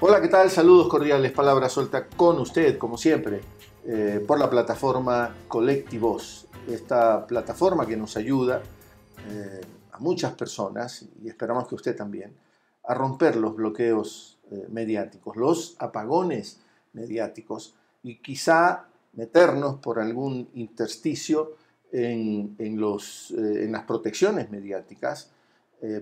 Hola, ¿qué tal? Saludos cordiales, palabra suelta con usted, como siempre, eh, por la plataforma Colectivos, esta plataforma que nos ayuda eh, a muchas personas, y esperamos que usted también, a romper los bloqueos eh, mediáticos, los apagones mediáticos, y quizá meternos por algún intersticio en, los, en las protecciones mediáticas,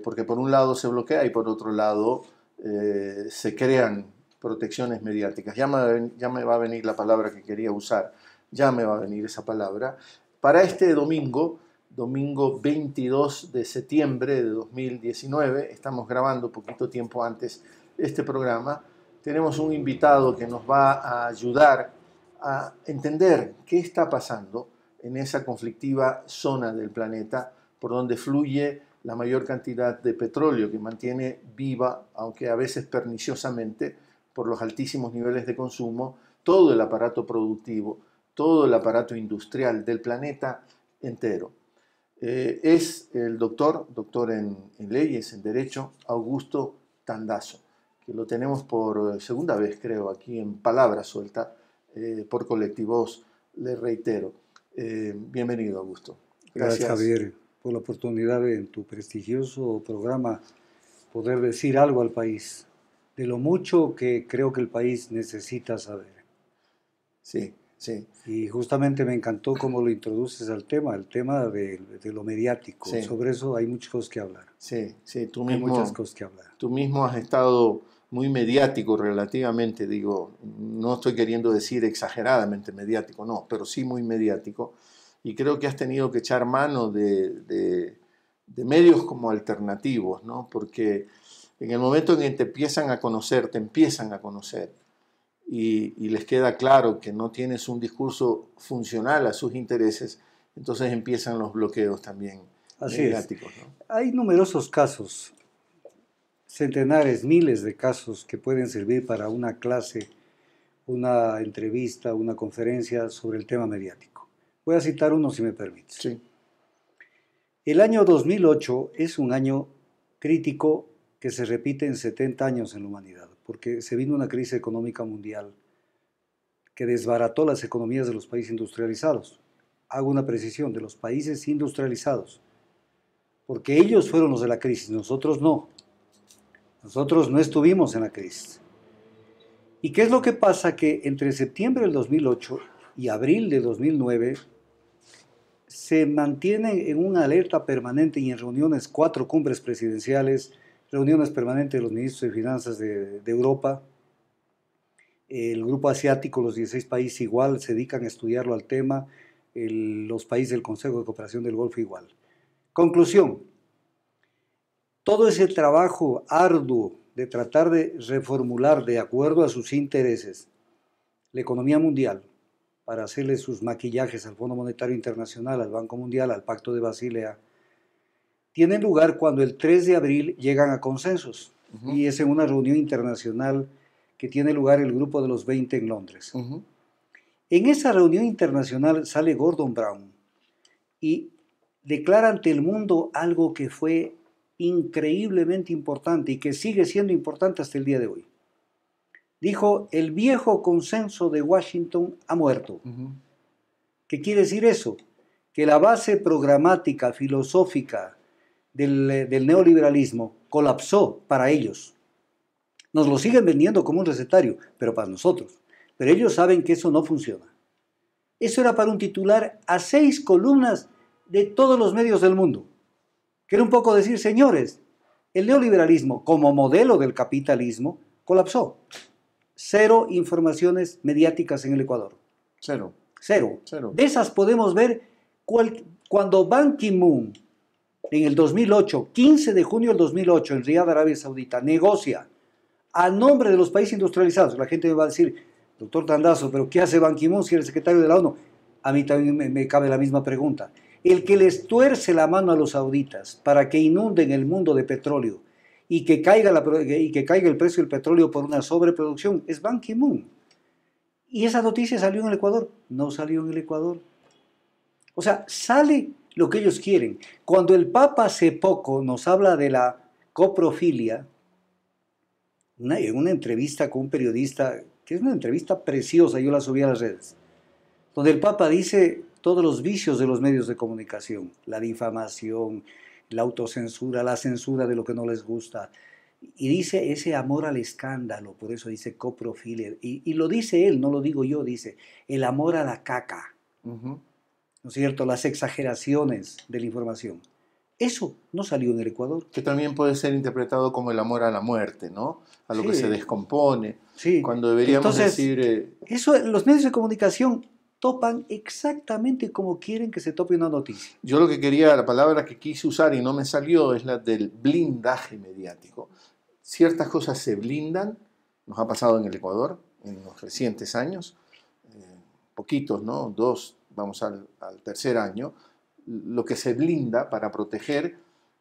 porque por un lado se bloquea y por otro lado eh, se crean protecciones mediáticas. Ya me, ya me va a venir la palabra que quería usar, ya me va a venir esa palabra. Para este domingo, domingo 22 de septiembre de 2019, estamos grabando poquito tiempo antes este programa, tenemos un invitado que nos va a ayudar a entender qué está pasando en esa conflictiva zona del planeta por donde fluye la mayor cantidad de petróleo que mantiene viva, aunque a veces perniciosamente, por los altísimos niveles de consumo, todo el aparato productivo, todo el aparato industrial del planeta entero. Eh, es el doctor, doctor en, leyes, en derecho, Augusto Tandazo, que lo tenemos por eh, segunda vez, creo, aquí en Palabra Suelta, eh, por Colectivos, le reitero. bienvenido, Augusto. Gracias, Gracias Javier la oportunidad en tu prestigioso programa poder decir algo al país, de lo mucho que creo que el país necesita saber. Sí, sí. Y justamente me encantó cómo lo introduces al tema, el tema de, lo mediático. Sobre eso hay muchas cosas que hablar. Sí, sí, tú mismo. muchas cosas que hablar. Tú mismo has estado muy mediático relativamente, digo, no estoy queriendo decir exageradamente mediático, no, pero sí muy mediático y creo que has tenido que echar mano de, medios como alternativos, ¿no? Porque en el momento en que te empiezan a conocer, te empiezan a conocer y, les queda claro que no tienes un discurso funcional a sus intereses, entonces empiezan los bloqueos también. mediáticos, Hay numerosos casos, centenares, miles de casos que pueden servir para una clase, una entrevista, una conferencia sobre el tema mediático. Voy a citar uno si me permite. Sí. El año 2008 es un año crítico que se repite en 70 años en la humanidad, porque se vino una crisis económica mundial que desbarató las economías de los países industrializados. Hago una precisión, de los países industrializados, porque ellos fueron los de la crisis, nosotros no. Nosotros no estuvimos en la crisis. ¿Y qué es lo que pasa? Que entre septiembre del 2008 y abril de 2009 se mantienen en una alerta permanente y en reuniones, cuatro cumbres presidenciales, reuniones permanentes de los ministros de Finanzas de, Europa, el grupo asiático, los 16 países igual, se dedican a estudiarlo al tema, los países del Consejo de Cooperación del Golfo igual. Conclusión, todo ese trabajo arduo de tratar de reformular de acuerdo a sus intereses la economía mundial, para hacerle sus maquillajes al Fondo Monetario Internacional, al Banco Mundial, al Pacto de Basilea, tienen lugar cuando el 3 de abril llegan a consensos y es en una reunión internacional que tiene lugar el grupo de los 20 en Londres. En esa reunión internacional sale Gordon Brown y declara ante el mundo algo que fue increíblemente importante y que sigue siendo importante hasta el día de hoy dijo, el viejo consenso de Washington ha muerto. ¿Qué quiere decir eso? Que la base programática, filosófica del, eh, del neoliberalismo colapsó para ellos. Nos lo siguen vendiendo como un recetario, pero para nosotros. Pero ellos saben que eso no funciona. Eso era para un titular a seis columnas de todos los medios del mundo. Quiero un poco decir, señores, el neoliberalismo como modelo del capitalismo colapsó cero informaciones mediáticas en el Ecuador. Cero. Cero. De esas podemos ver cuando Ban Ki-moon, en el 2008, 15 de junio del 2008, en Riyadh, Arabia Saudita, negocia a nombre de los países industrializados. La gente me va a decir, doctor Tandazo, pero ¿qué hace Ban Ki-moon si es el secretario de la ONU? A mí también me, me cabe la misma pregunta. El que les tuerce la mano a los sauditas para que inunden el mundo de petróleo y que caiga, la, y que caiga el precio del petróleo por una sobreproducción. Es Ban Ki-moon. Y esa noticia salió en el Ecuador. No salió en el Ecuador. O sea, sale lo que ellos quieren. Cuando el Papa hace poco nos habla de la coprofilia, en una entrevista con un periodista, que es una entrevista preciosa, yo la subí a las redes, donde el Papa dice todos los vicios de los medios de comunicación, la difamación, la autocensura, la censura de lo que no les gusta. Y dice ese amor al escándalo, por eso dice coprofiler. Y, y lo dice él, no lo digo yo, dice el amor a la caca. ¿No es cierto? Las exageraciones de la información. Eso no salió en el Ecuador. Que también puede ser interpretado como el amor a la muerte, ¿no? A lo que se descompone. Sí. Cuando deberíamos decir. Eh, eso, los medios de comunicación topan exactamente como quieren que se tope una noticia. Yo lo que quería, la palabra que quise usar y no me salió es la del blindaje mediático. Ciertas cosas se blindan, nos ha pasado en el Ecuador en los recientes años, eh, poquitos, ¿no? Dos, vamos al, tercer año, lo que se blinda para proteger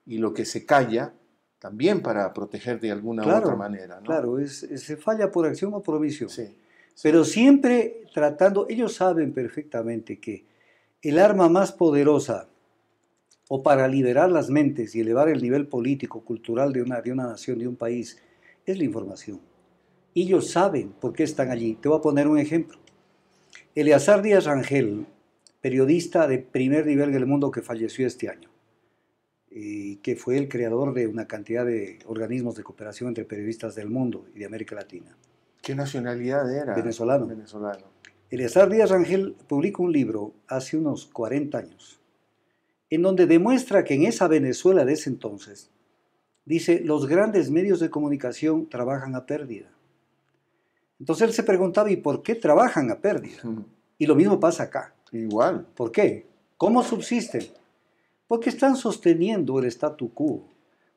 y lo que se calla también para proteger de alguna u otra manera. ¿no? Claro, es, se falla por acción o por omisión. Sí pero siempre tratando, ellos saben perfectamente que el arma más poderosa o para liberar las mentes y elevar el nivel político, cultural de una, de nación, de un país, es la información. Ellos saben por qué están allí. Te voy a poner un ejemplo. Eleazar Díaz Rangel, periodista de primer nivel del mundo que falleció este año, y eh, que fue el creador de una cantidad de organismos de cooperación entre periodistas del mundo y de América Latina ¿Qué nacionalidad era? Venezolano. Venezolano. Díaz Rangel publicó un libro hace unos 40 años, en donde demuestra que en esa Venezuela de ese entonces, dice, los grandes medios de comunicación trabajan a pérdida. Entonces él se preguntaba, ¿y por qué trabajan a pérdida? Y lo mismo pasa acá. Igual. ¿Por qué? ¿Cómo subsisten? Porque están sosteniendo el statu quo,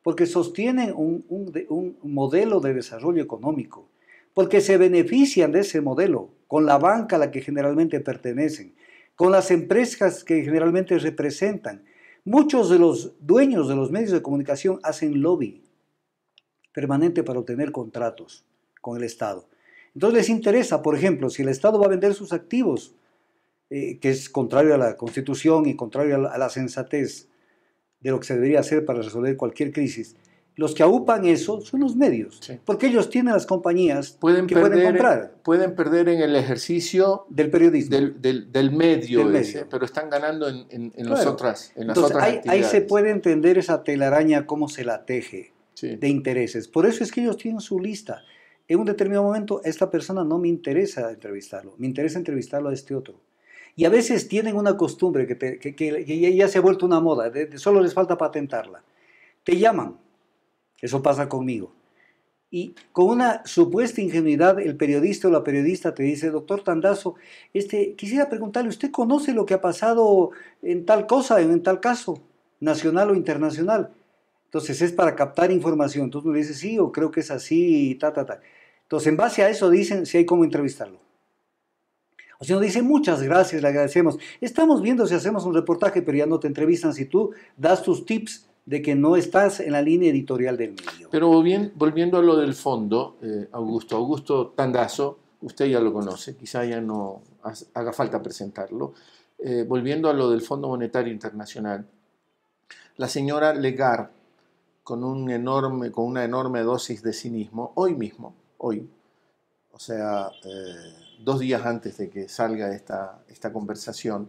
porque sostienen un modelo de desarrollo económico porque se benefician de ese modelo, con la banca a la que generalmente pertenecen, con las empresas que generalmente representan. Muchos de los dueños de los medios de comunicación hacen lobby permanente para obtener contratos con el Estado. Entonces les interesa, por ejemplo, si el Estado va a vender sus activos, eh, que es contrario a la Constitución y contrario a la sensatez de lo que se debería hacer para resolver cualquier crisis, los que aupan eso son los medios, porque ellos tienen las compañías que pueden comprar. Pueden perder en el ejercicio del periodismo, del, medio, pero están ganando en, en, las otras, en Ahí se puede entender esa telaraña, cómo se la teje de intereses. Por eso es que ellos tienen su lista. En un determinado momento, esta persona no me interesa entrevistarlo, me interesa entrevistarlo a este otro. Y a veces tienen una costumbre que, que, ya se ha vuelto una moda, solo les falta patentarla. Te llaman eso pasa conmigo. Y con una supuesta ingenuidad, el periodista o la periodista te dice, doctor Tandazo, este, quisiera preguntarle, ¿usted conoce lo que ha pasado en tal cosa, en tal caso, nacional o internacional? Entonces es para captar información. Entonces uno le dice, sí, o creo que es así, y ta, ta, ta. Entonces, en base a eso dicen si hay cómo entrevistarlo. O si nos dice, muchas gracias, le agradecemos. Estamos viendo si hacemos un reportaje, pero ya no te entrevistan si tú das tus tips de que no estás en la línea editorial del medio. Pero bien, volviendo a lo del fondo, eh, Augusto, Augusto Tandazo, usted ya lo conoce, quizá ya no haga falta presentarlo. Eh, volviendo a lo del Fondo Monetario Internacional, la señora Legar, con, un enorme, con una enorme dosis de cinismo, hoy mismo, hoy, o sea, eh, dos días antes de que salga esta, esta conversación,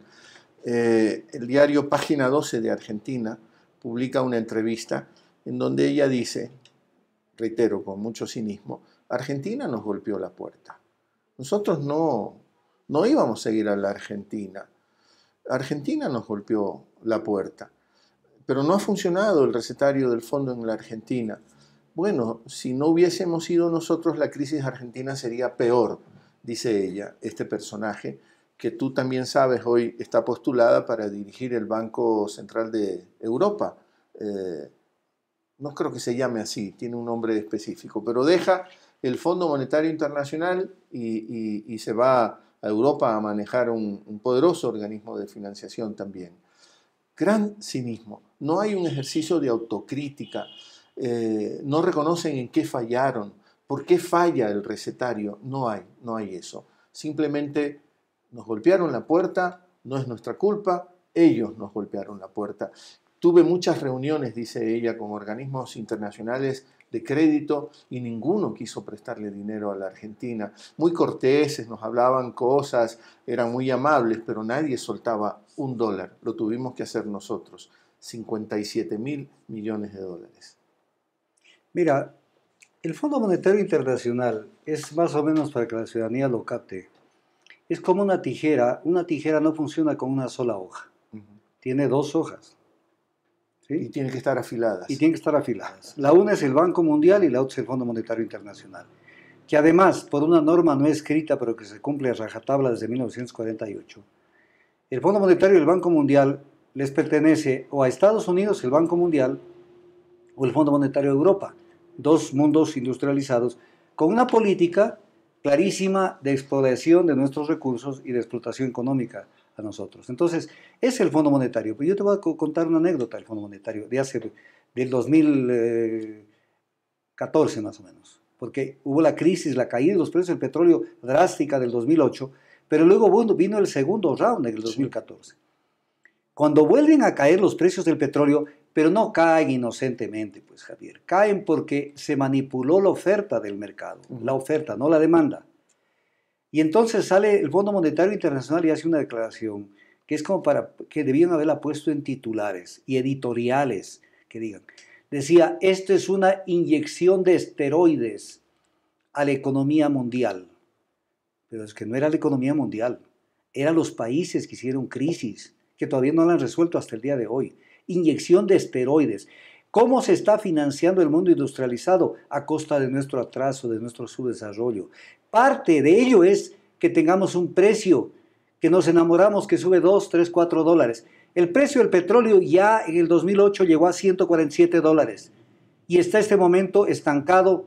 el diario Página 12 de Argentina publica una entrevista en donde ella dice, reitero con mucho cinismo, Argentina nos golpeó la puerta. Nosotros no, no íbamos a ir a la Argentina. Argentina nos golpeó la puerta. Pero no ha funcionado el recetario del fondo en la Argentina. Bueno, si no hubiésemos ido nosotros, la crisis argentina sería peor, dice ella, este personaje, que tú también sabes hoy está postulada para dirigir el Banco Central de Europa. Eh, no creo que se llame así, tiene un nombre específico, pero deja el Fondo Monetario Internacional y, se va a Europa a manejar un, poderoso organismo de financiación también. Gran cinismo. No hay un ejercicio de autocrítica. Eh, no reconocen en qué fallaron, por qué falla el recetario. No hay, no hay eso. Simplemente nos golpearon la puerta, no es nuestra culpa, ellos nos golpearon la puerta. Tuve muchas reuniones, dice ella, con organismos internacionales de crédito y ninguno quiso prestarle dinero a la Argentina. Muy corteses, nos hablaban cosas, eran muy amables, pero nadie soltaba un dólar. Lo tuvimos que hacer nosotros. 57 mil millones de dólares. Mira, el Fondo Monetario Internacional es más o menos para que la ciudadanía lo capte. Es como una tijera. Una tijera no funciona con una sola hoja. Tiene dos hojas. Y tienen que estar afiladas. Y tienen que estar afiladas. La una es el Banco Mundial y la otra es el Fondo Monetario Internacional. Que además, por una norma no escrita, pero que se cumple a rajatabla desde 1948, el Fondo Monetario y el Banco Mundial les pertenece o a Estados Unidos, el Banco Mundial, o el Fondo Monetario de Europa, dos mundos industrializados, con una política clarísima de explotación de nuestros recursos y de explotación económica a nosotros. Entonces, es el Fondo Monetario. Yo te voy a contar una anécdota del Fondo Monetario de hace, del 2014 eh, más o menos, porque hubo la crisis, la caída de los precios del petróleo drástica del 2008, pero luego vino el segundo round en el 2014. Cuando vuelven a caer los precios del petróleo, pero no caen inocentemente, pues Javier. Caen porque se manipuló la oferta del mercado, la oferta, no la demanda. Y entonces sale el Fondo Monetario Internacional y hace una declaración que es como para que debían haberla puesto en titulares y editoriales que digan. Decía, esto es una inyección de esteroides a la economía mundial. Pero es que no era la economía mundial, eran los países que hicieron crisis, que todavía no la han resuelto hasta el día de hoy inyección de esteroides. ¿Cómo se está financiando el mundo industrializado a costa de nuestro atraso, de nuestro subdesarrollo? Parte de ello es que tengamos un precio, que nos enamoramos que sube 2, 3, 4 dólares. El precio del petróleo ya en el 2008 llegó a 147 dólares y está este momento estancado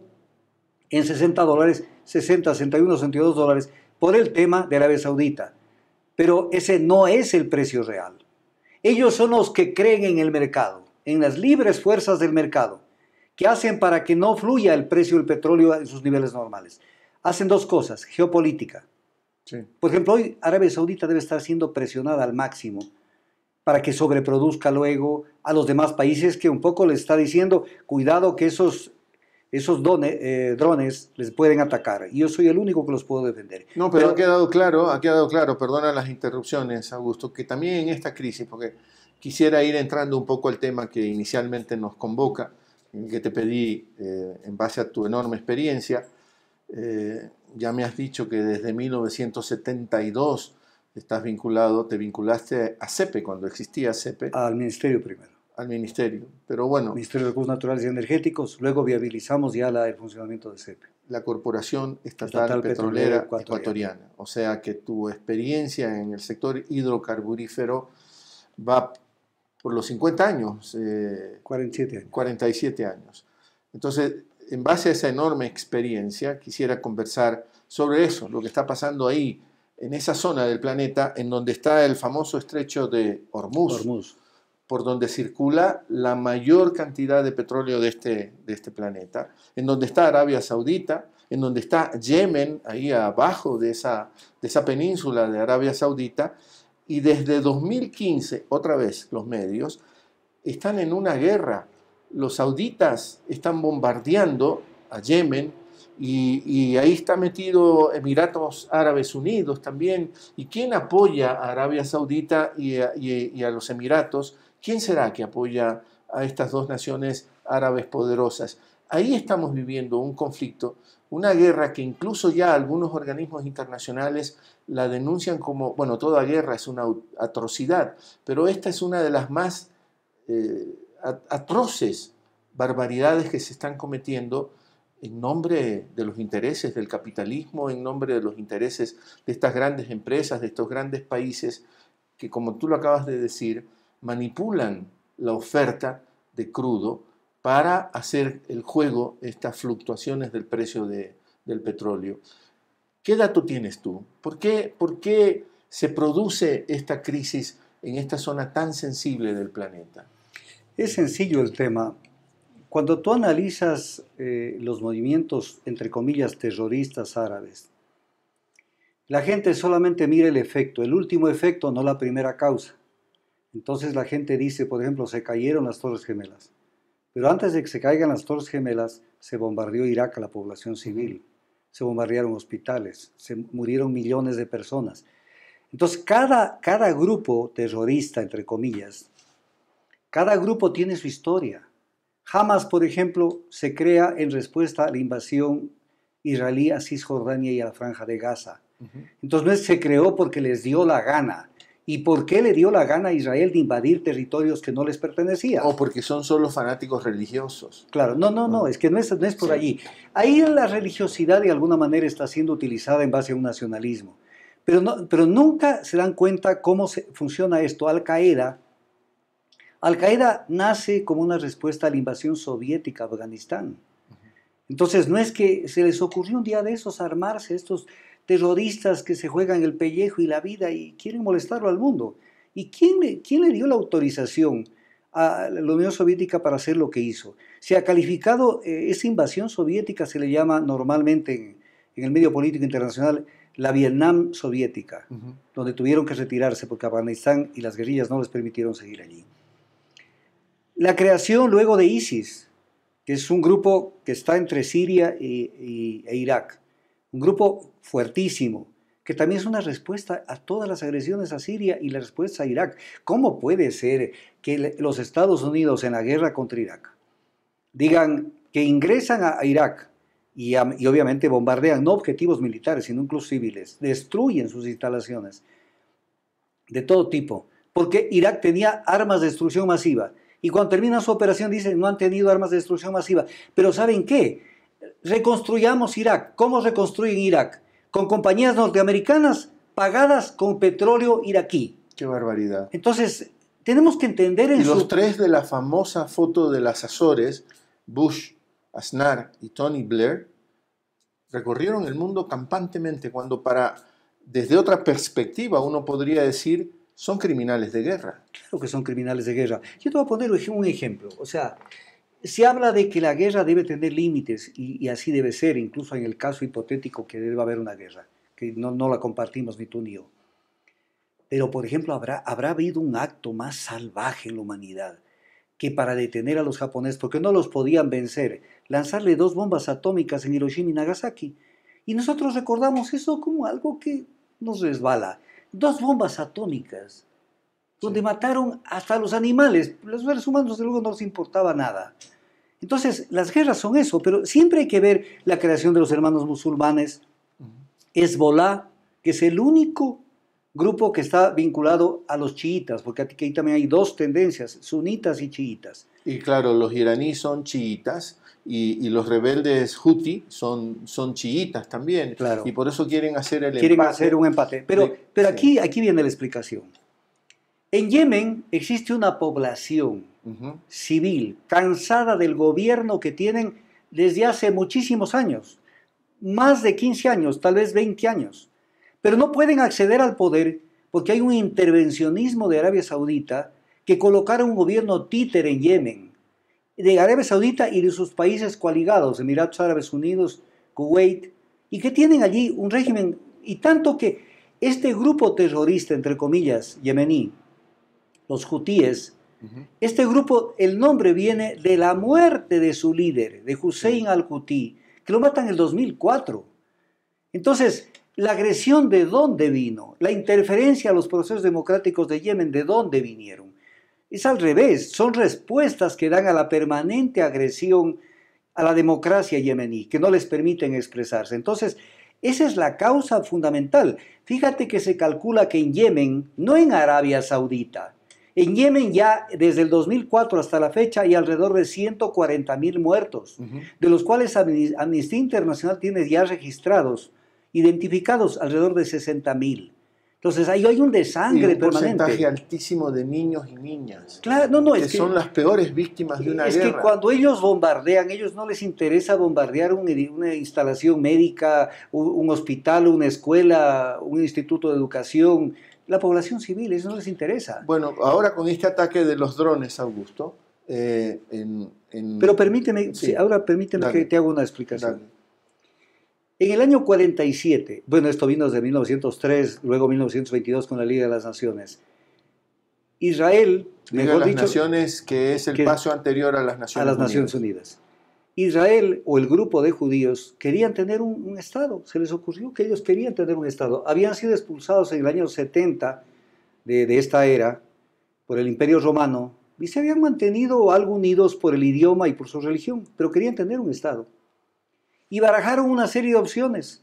en 60 dólares, 60, 61, 62 dólares por el tema de Arabia Saudita. Pero ese no es el precio real. Ellos son los que creen en el mercado, en las libres fuerzas del mercado, que hacen para que no fluya el precio del petróleo en sus niveles normales. Hacen dos cosas, geopolítica. Por ejemplo, hoy Arabia Saudita debe estar siendo presionada al máximo para que sobreproduzca luego a los demás países que un poco le está diciendo, cuidado que esos esos eh, drones les pueden atacar. Y yo soy el único que los puedo defender. No, pero, ha quedado claro, ha quedado claro, perdona las interrupciones, Augusto, que también en esta crisis, porque quisiera ir entrando un poco al tema que inicialmente nos convoca, que te pedí eh, en base a tu enorme experiencia. Eh, ya me has dicho que desde 1972 estás vinculado, te vinculaste a CEPE e cuando existía CEPE. E. Al Ministerio primero al Ministerio. Pero bueno. Ministerio de Recursos Naturales y Energéticos, luego viabilizamos ya la, el funcionamiento de CEPE. La Corporación Estatal, Petrolera, Ecuatoriana. O sea que tu experiencia en el sector hidrocarburífero va por los 50 años. 47 eh, años. 47 años. Entonces, en base a esa enorme experiencia, quisiera conversar sobre eso, lo que está pasando ahí, en esa zona del planeta, en donde está el famoso estrecho de Hormuz por donde circula la mayor cantidad de petróleo de este, de este planeta, en donde está Arabia Saudita, en donde está Yemen, ahí abajo de esa, de esa península de Arabia Saudita, y desde 2015, otra vez los medios, están en una guerra. Los sauditas están bombardeando a Yemen y, ahí está metido Emiratos Árabes Unidos también. ¿Y quién apoya a Arabia Saudita y a, y a los Emiratos ¿Quién será que apoya a estas dos naciones árabes poderosas? Ahí estamos viviendo un conflicto, una guerra que incluso ya algunos organismos internacionales la denuncian como, bueno, toda guerra es una atrocidad, pero esta es una de las más eh, atroces barbaridades que se están cometiendo en nombre de los intereses del capitalismo, en nombre de los intereses de estas grandes empresas, de estos grandes países, que como tú lo acabas de decir, manipulan la oferta de crudo para hacer el juego estas fluctuaciones del precio del petróleo. ¿Qué dato tienes tú? ¿Por qué, ¿Por qué se produce esta crisis en esta zona tan sensible del planeta? Es sencillo el tema. Cuando tú analizas eh, los movimientos, entre comillas, terroristas árabes, la gente solamente mira el efecto, el último efecto, no la primera causa. Entonces la gente dice, por ejemplo, se cayeron las Torres Gemelas. Pero antes de que se caigan las Torres Gemelas, se bombardeó Irak a la población civil, se bombardearon hospitales, se murieron millones de personas. Entonces cada, cada grupo terrorista, entre comillas, cada grupo tiene su historia. Hamas, por ejemplo, se crea en respuesta a la invasión israelí a Cisjordania y a la franja de Gaza. Entonces no se creó porque les dio la gana, ¿Y por qué le dio la gana a Israel de invadir territorios que no les pertenecían? O porque son solo fanáticos religiosos. Claro, no, no, no, ah. es que no es, no es por allí. Ahí la religiosidad de alguna manera está siendo utilizada en base a un nacionalismo. Pero, no, pero nunca se dan cuenta cómo funciona esto. Al Qaeda, Al Qaeda nace como una respuesta a la invasión soviética a Afganistán. Entonces no es que se les ocurrió un día de esos armarse estos terroristas que se juegan el pellejo y la vida y quieren molestarlo al mundo. ¿Y quién le, quién le dio la autorización a la Unión Soviética para hacer lo que hizo? Se ha calificado eh, esa invasión soviética, se le llama normalmente en, el medio político internacional, la Vietnam soviética, donde tuvieron que retirarse porque Afganistán y las guerrillas no les permitieron seguir allí. La creación luego de ISIS, que es un grupo que está entre Siria y, e Irak un grupo fuertísimo, que también es una respuesta a todas las agresiones a Siria y la respuesta a Irak. ¿Cómo puede ser que los Estados Unidos en la guerra contra Irak digan que ingresan a Irak y, obviamente bombardean no objetivos militares, sino incluso civiles, destruyen sus instalaciones de todo tipo, porque Irak tenía armas de destrucción masiva? Y cuando termina su operación dicen, no han tenido armas de destrucción masiva. Pero ¿saben qué? reconstruyamos Irak. ¿Cómo reconstruyen Irak? Con compañías norteamericanas pagadas con petróleo iraquí. Qué barbaridad. Entonces, tenemos que entender en y los tres de la famosa foto de las Azores, Bush, Aznar y Tony Blair, recorrieron el mundo campantemente cuando para desde otra perspectiva uno podría decir son criminales de guerra. Claro que son criminales de guerra. Yo te voy a poner un ejemplo. O sea, se habla de que la guerra debe tener límites y, así debe ser, incluso en el caso hipotético que deba haber una guerra, que no, la compartimos ni tú ni yo. Pero, por ejemplo, habrá, habrá habido un acto más salvaje en la humanidad que para detener a los japoneses, porque no los podían vencer, lanzarle dos bombas atómicas en Hiroshima y Nagasaki. Y nosotros recordamos eso como algo que nos resbala. Dos bombas atómicas donde mataron hasta los animales. Los seres humanos, desde luego, no les importaba nada. Entonces, las guerras son eso, pero siempre hay que ver la creación de los hermanos musulmanes. Hezbollah, que es el único grupo que está vinculado a los chiitas, porque aquí también hay dos tendencias, sunitas y chiitas. Y claro, los iraníes son chiitas y, los rebeldes huti son, son chiitas también. Claro. Y por eso quieren hacer el quieren hacer un empate. Pero, pero aquí, aquí viene la explicación. En Yemen existe una población civil cansada del gobierno que tienen desde hace muchísimos años, más de 15 años, tal vez 20 años, pero no pueden acceder al poder porque hay un intervencionismo de Arabia Saudita que colocaron un gobierno títer en Yemen, de Arabia Saudita y de sus países coaligados, Emiratos Árabes Unidos, Kuwait, y que tienen allí un régimen, y tanto que este grupo terrorista, entre comillas, yemení, los hutíes. Este grupo, el nombre viene de la muerte de su líder, de Hussein al-Hutí, que lo matan en el 2004. Entonces, ¿la agresión de dónde vino? ¿La interferencia a los procesos democráticos de Yemen de dónde vinieron? Es al revés, son respuestas que dan a la permanente agresión a la democracia yemení, que no les permiten expresarse. Entonces, esa es la causa fundamental. Fíjate que se calcula que en Yemen, no en Arabia Saudita, en Yemen ya desde el 2004 hasta la fecha hay alrededor de 140 mil muertos, de los cuales Amnistía Internacional tiene ya registrados, identificados alrededor de 60 mil. Entonces ahí hay un desangre y un porcentaje altísimo de niños y niñas. Claro, no, no, que es que son las peores víctimas de una guerra. Es que cuando ellos bombardean, ellos no les interesa bombardear una instalación médica, un, un, hospital, una escuela, un instituto de educación, la población civil, eso no les interesa. Bueno, ahora con este ataque de los drones, Augusto, eh, en, Pero permíteme, ahora permíteme que te haga una explicación. En el año 47, bueno, esto vino desde 1903, luego 1922 con la Liga de las Naciones. Israel, Liga de las Naciones, que es el paso anterior a las Naciones A las Naciones Unidas. Israel o el grupo de judíos querían tener un, Estado, se les ocurrió que ellos querían tener un Estado. Habían sido expulsados en el año 70 de, esta era por el Imperio Romano y se habían mantenido algo unidos por el idioma y por su religión, pero querían tener un Estado. Y barajaron una serie de opciones,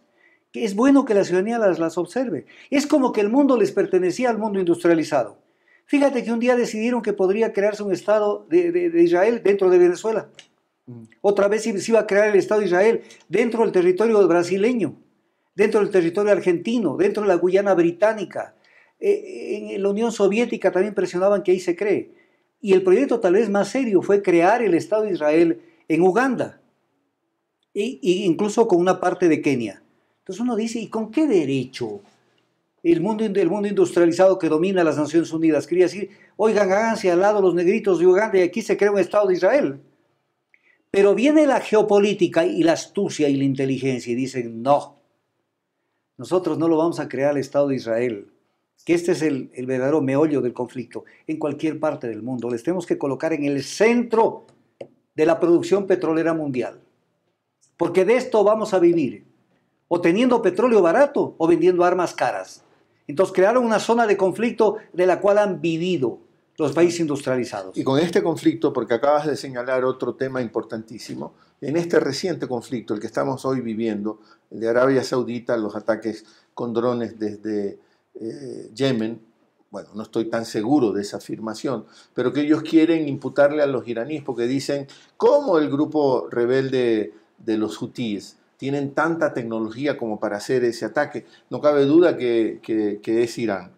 que es bueno que la ciudadanía las, las observe. Es como que el mundo les pertenecía al mundo industrializado. Fíjate que un día decidieron que podría crearse un Estado de Israel dentro de Venezuela. Mm. Otra vez se iba a crear el Estado de Israel dentro del territorio brasileño, dentro del territorio argentino, dentro de la Guyana británica. Eh, en la Unión Soviética también presionaban que ahí se cree. Y el proyecto tal vez más serio fue crear el Estado de Israel en Uganda, e incluso con una parte de Kenia. Entonces uno dice, ¿y con qué derecho? El mundo, industrializado que domina las Naciones Unidas quería decir, oigan, háganse al lado los negritos de Uganda y aquí se crea un Estado de Israel. Pero viene la geopolítica y la astucia y la inteligencia y dicen, no, nosotros no lo vamos a crear el Estado de Israel, que este es el, verdadero meollo del conflicto en cualquier parte del mundo. Les tenemos que colocar en el centro de la producción petrolera mundial, porque de esto vamos a vivir, o teniendo petróleo barato o vendiendo armas caras. Entonces crearon una zona de conflicto de la cual han vivido los países industrializados. Y con este conflicto, porque acabas de señalar otro tema importantísimo, en este reciente conflicto, el que estamos hoy viviendo, el de Arabia Saudita, los ataques con drones desde eh, Yemen, bueno, no estoy tan seguro de esa afirmación, pero que ellos quieren imputarle a los iraníes porque dicen, ¿cómo el grupo rebelde de los hutíes tienen tanta tecnología como para hacer ese ataque? No cabe duda que, que es Irán.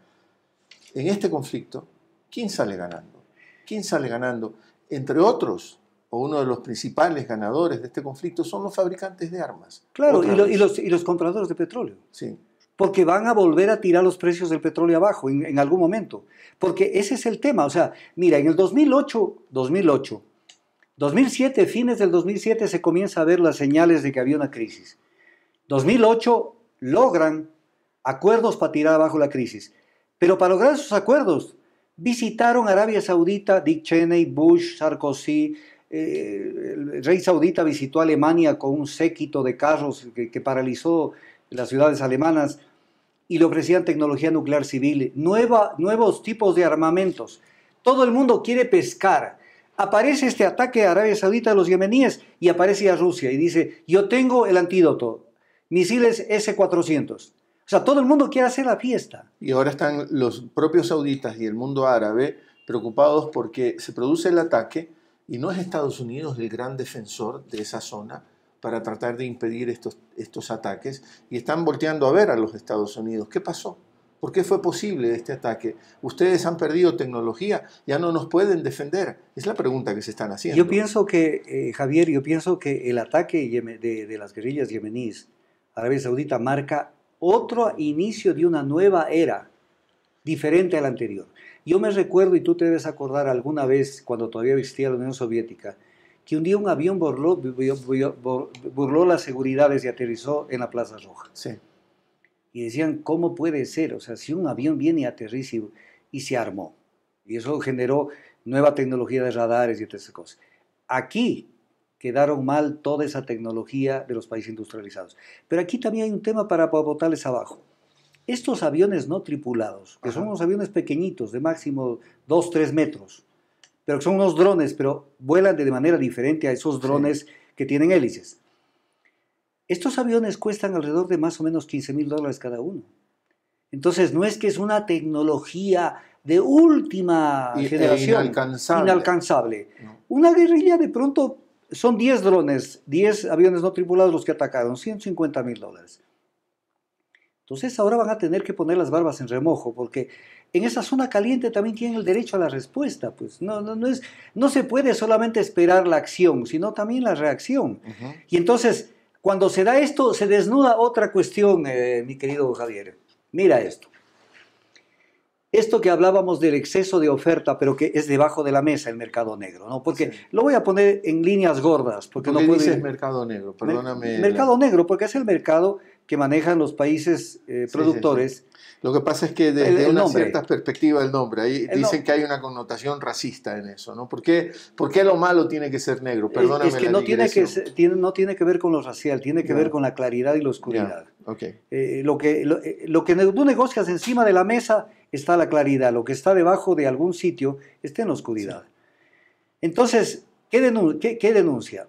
En este conflicto, ¿quién sale ganando? ¿Quién sale ganando? Entre otros, o uno de los principales ganadores de este conflicto son los fabricantes de armas. Claro, y, los, compradores de petróleo. Sí. Porque van a volver a tirar los precios del petróleo abajo en, en algún momento. Porque ese es el tema. O sea, mira, en el 2008, 2008, 2007, fines del 2007 se comienza a ver las señales de que había una crisis. 2008 logran acuerdos para tirar abajo la crisis. Pero para lograr esos acuerdos visitaron Arabia Saudita, Dick Cheney, Bush, Sarkozy, eh, el rey saudita visitó Alemania con un séquito de carros que, paralizó las ciudades alemanas y le ofrecían tecnología nuclear civil, nueva, nuevos tipos de armamentos. Todo el mundo quiere pescar. Aparece este ataque a Arabia Saudita a los yemeníes y aparece a Rusia y dice, yo tengo el antídoto, misiles S-400 sea, todo el mundo quiere hacer la fiesta. Y ahora están los propios sauditas y el mundo árabe preocupados porque se produce el ataque y no es Estados Unidos el gran defensor de esa zona para tratar de impedir estos, estos ataques y están volteando a ver a los Estados Unidos. ¿Qué pasó? ¿Por qué fue posible este ataque? Ustedes han perdido tecnología, ya no nos pueden defender. Es la pregunta que se están haciendo. Yo pienso que, eh, Javier, yo pienso que el ataque de, de las guerrillas yemeníes a Arabia Saudita marca otro inicio de una nueva era, diferente a la anterior. Yo me recuerdo, y tú te debes acordar alguna vez, cuando todavía existía la Unión Soviética, que un día un avión burló, burló las seguridades y aterrizó en la Plaza Roja. Sí. Y decían, ¿cómo puede ser? O sea, si un avión viene y aterriza y, y se armó. Y eso generó nueva tecnología de radares y otras cosas. Aquí, quedaron mal toda esa tecnología de los países industrializados. Pero aquí también hay un tema para botarles abajo. Estos aviones no tripulados, que son unos aviones pequeñitos, de máximo 2, 3 metros, pero que son unos drones, pero vuelan de manera diferente a esos drones que tienen hélices. Estos aviones cuestan alrededor de más o menos 15 mil dólares cada uno. Entonces, no es que es una tecnología de última eh, generación. inalcanzable. Una guerrilla de pronto son 10 drones, 10 aviones no tripulados los que atacaron, 150 mil dólares. Entonces ahora van a tener que poner las barbas en remojo, porque en esa zona caliente también tienen el derecho a la respuesta. Pues no, no, es, no se puede solamente esperar la acción, sino también la reacción. Y entonces, cuando se da esto, se desnuda otra cuestión, eh, mi querido Javier. Mira esto esto que hablábamos del exceso de oferta, pero que es debajo de la mesa el mercado negro, ¿no? Porque lo voy a poner en líneas gordas, porque no puede... mercado negro, perdóname. mercado negro, porque es el mercado que manejan los países eh, productores. lo que pasa es que desde una cierta perspectiva el nombre, ahí dicen que hay una connotación racista en eso, ¿no? ¿Por qué, lo malo tiene que ser negro? Perdóname. Es que, no, tiene que no tiene que ver con lo racial, tiene que ver con la claridad y la oscuridad. Eh, lo, que, lo eh, que tú negocias encima de la mesa está la claridad, lo que está debajo de algún sitio está en oscuridad. Entonces, ¿qué, denuncia?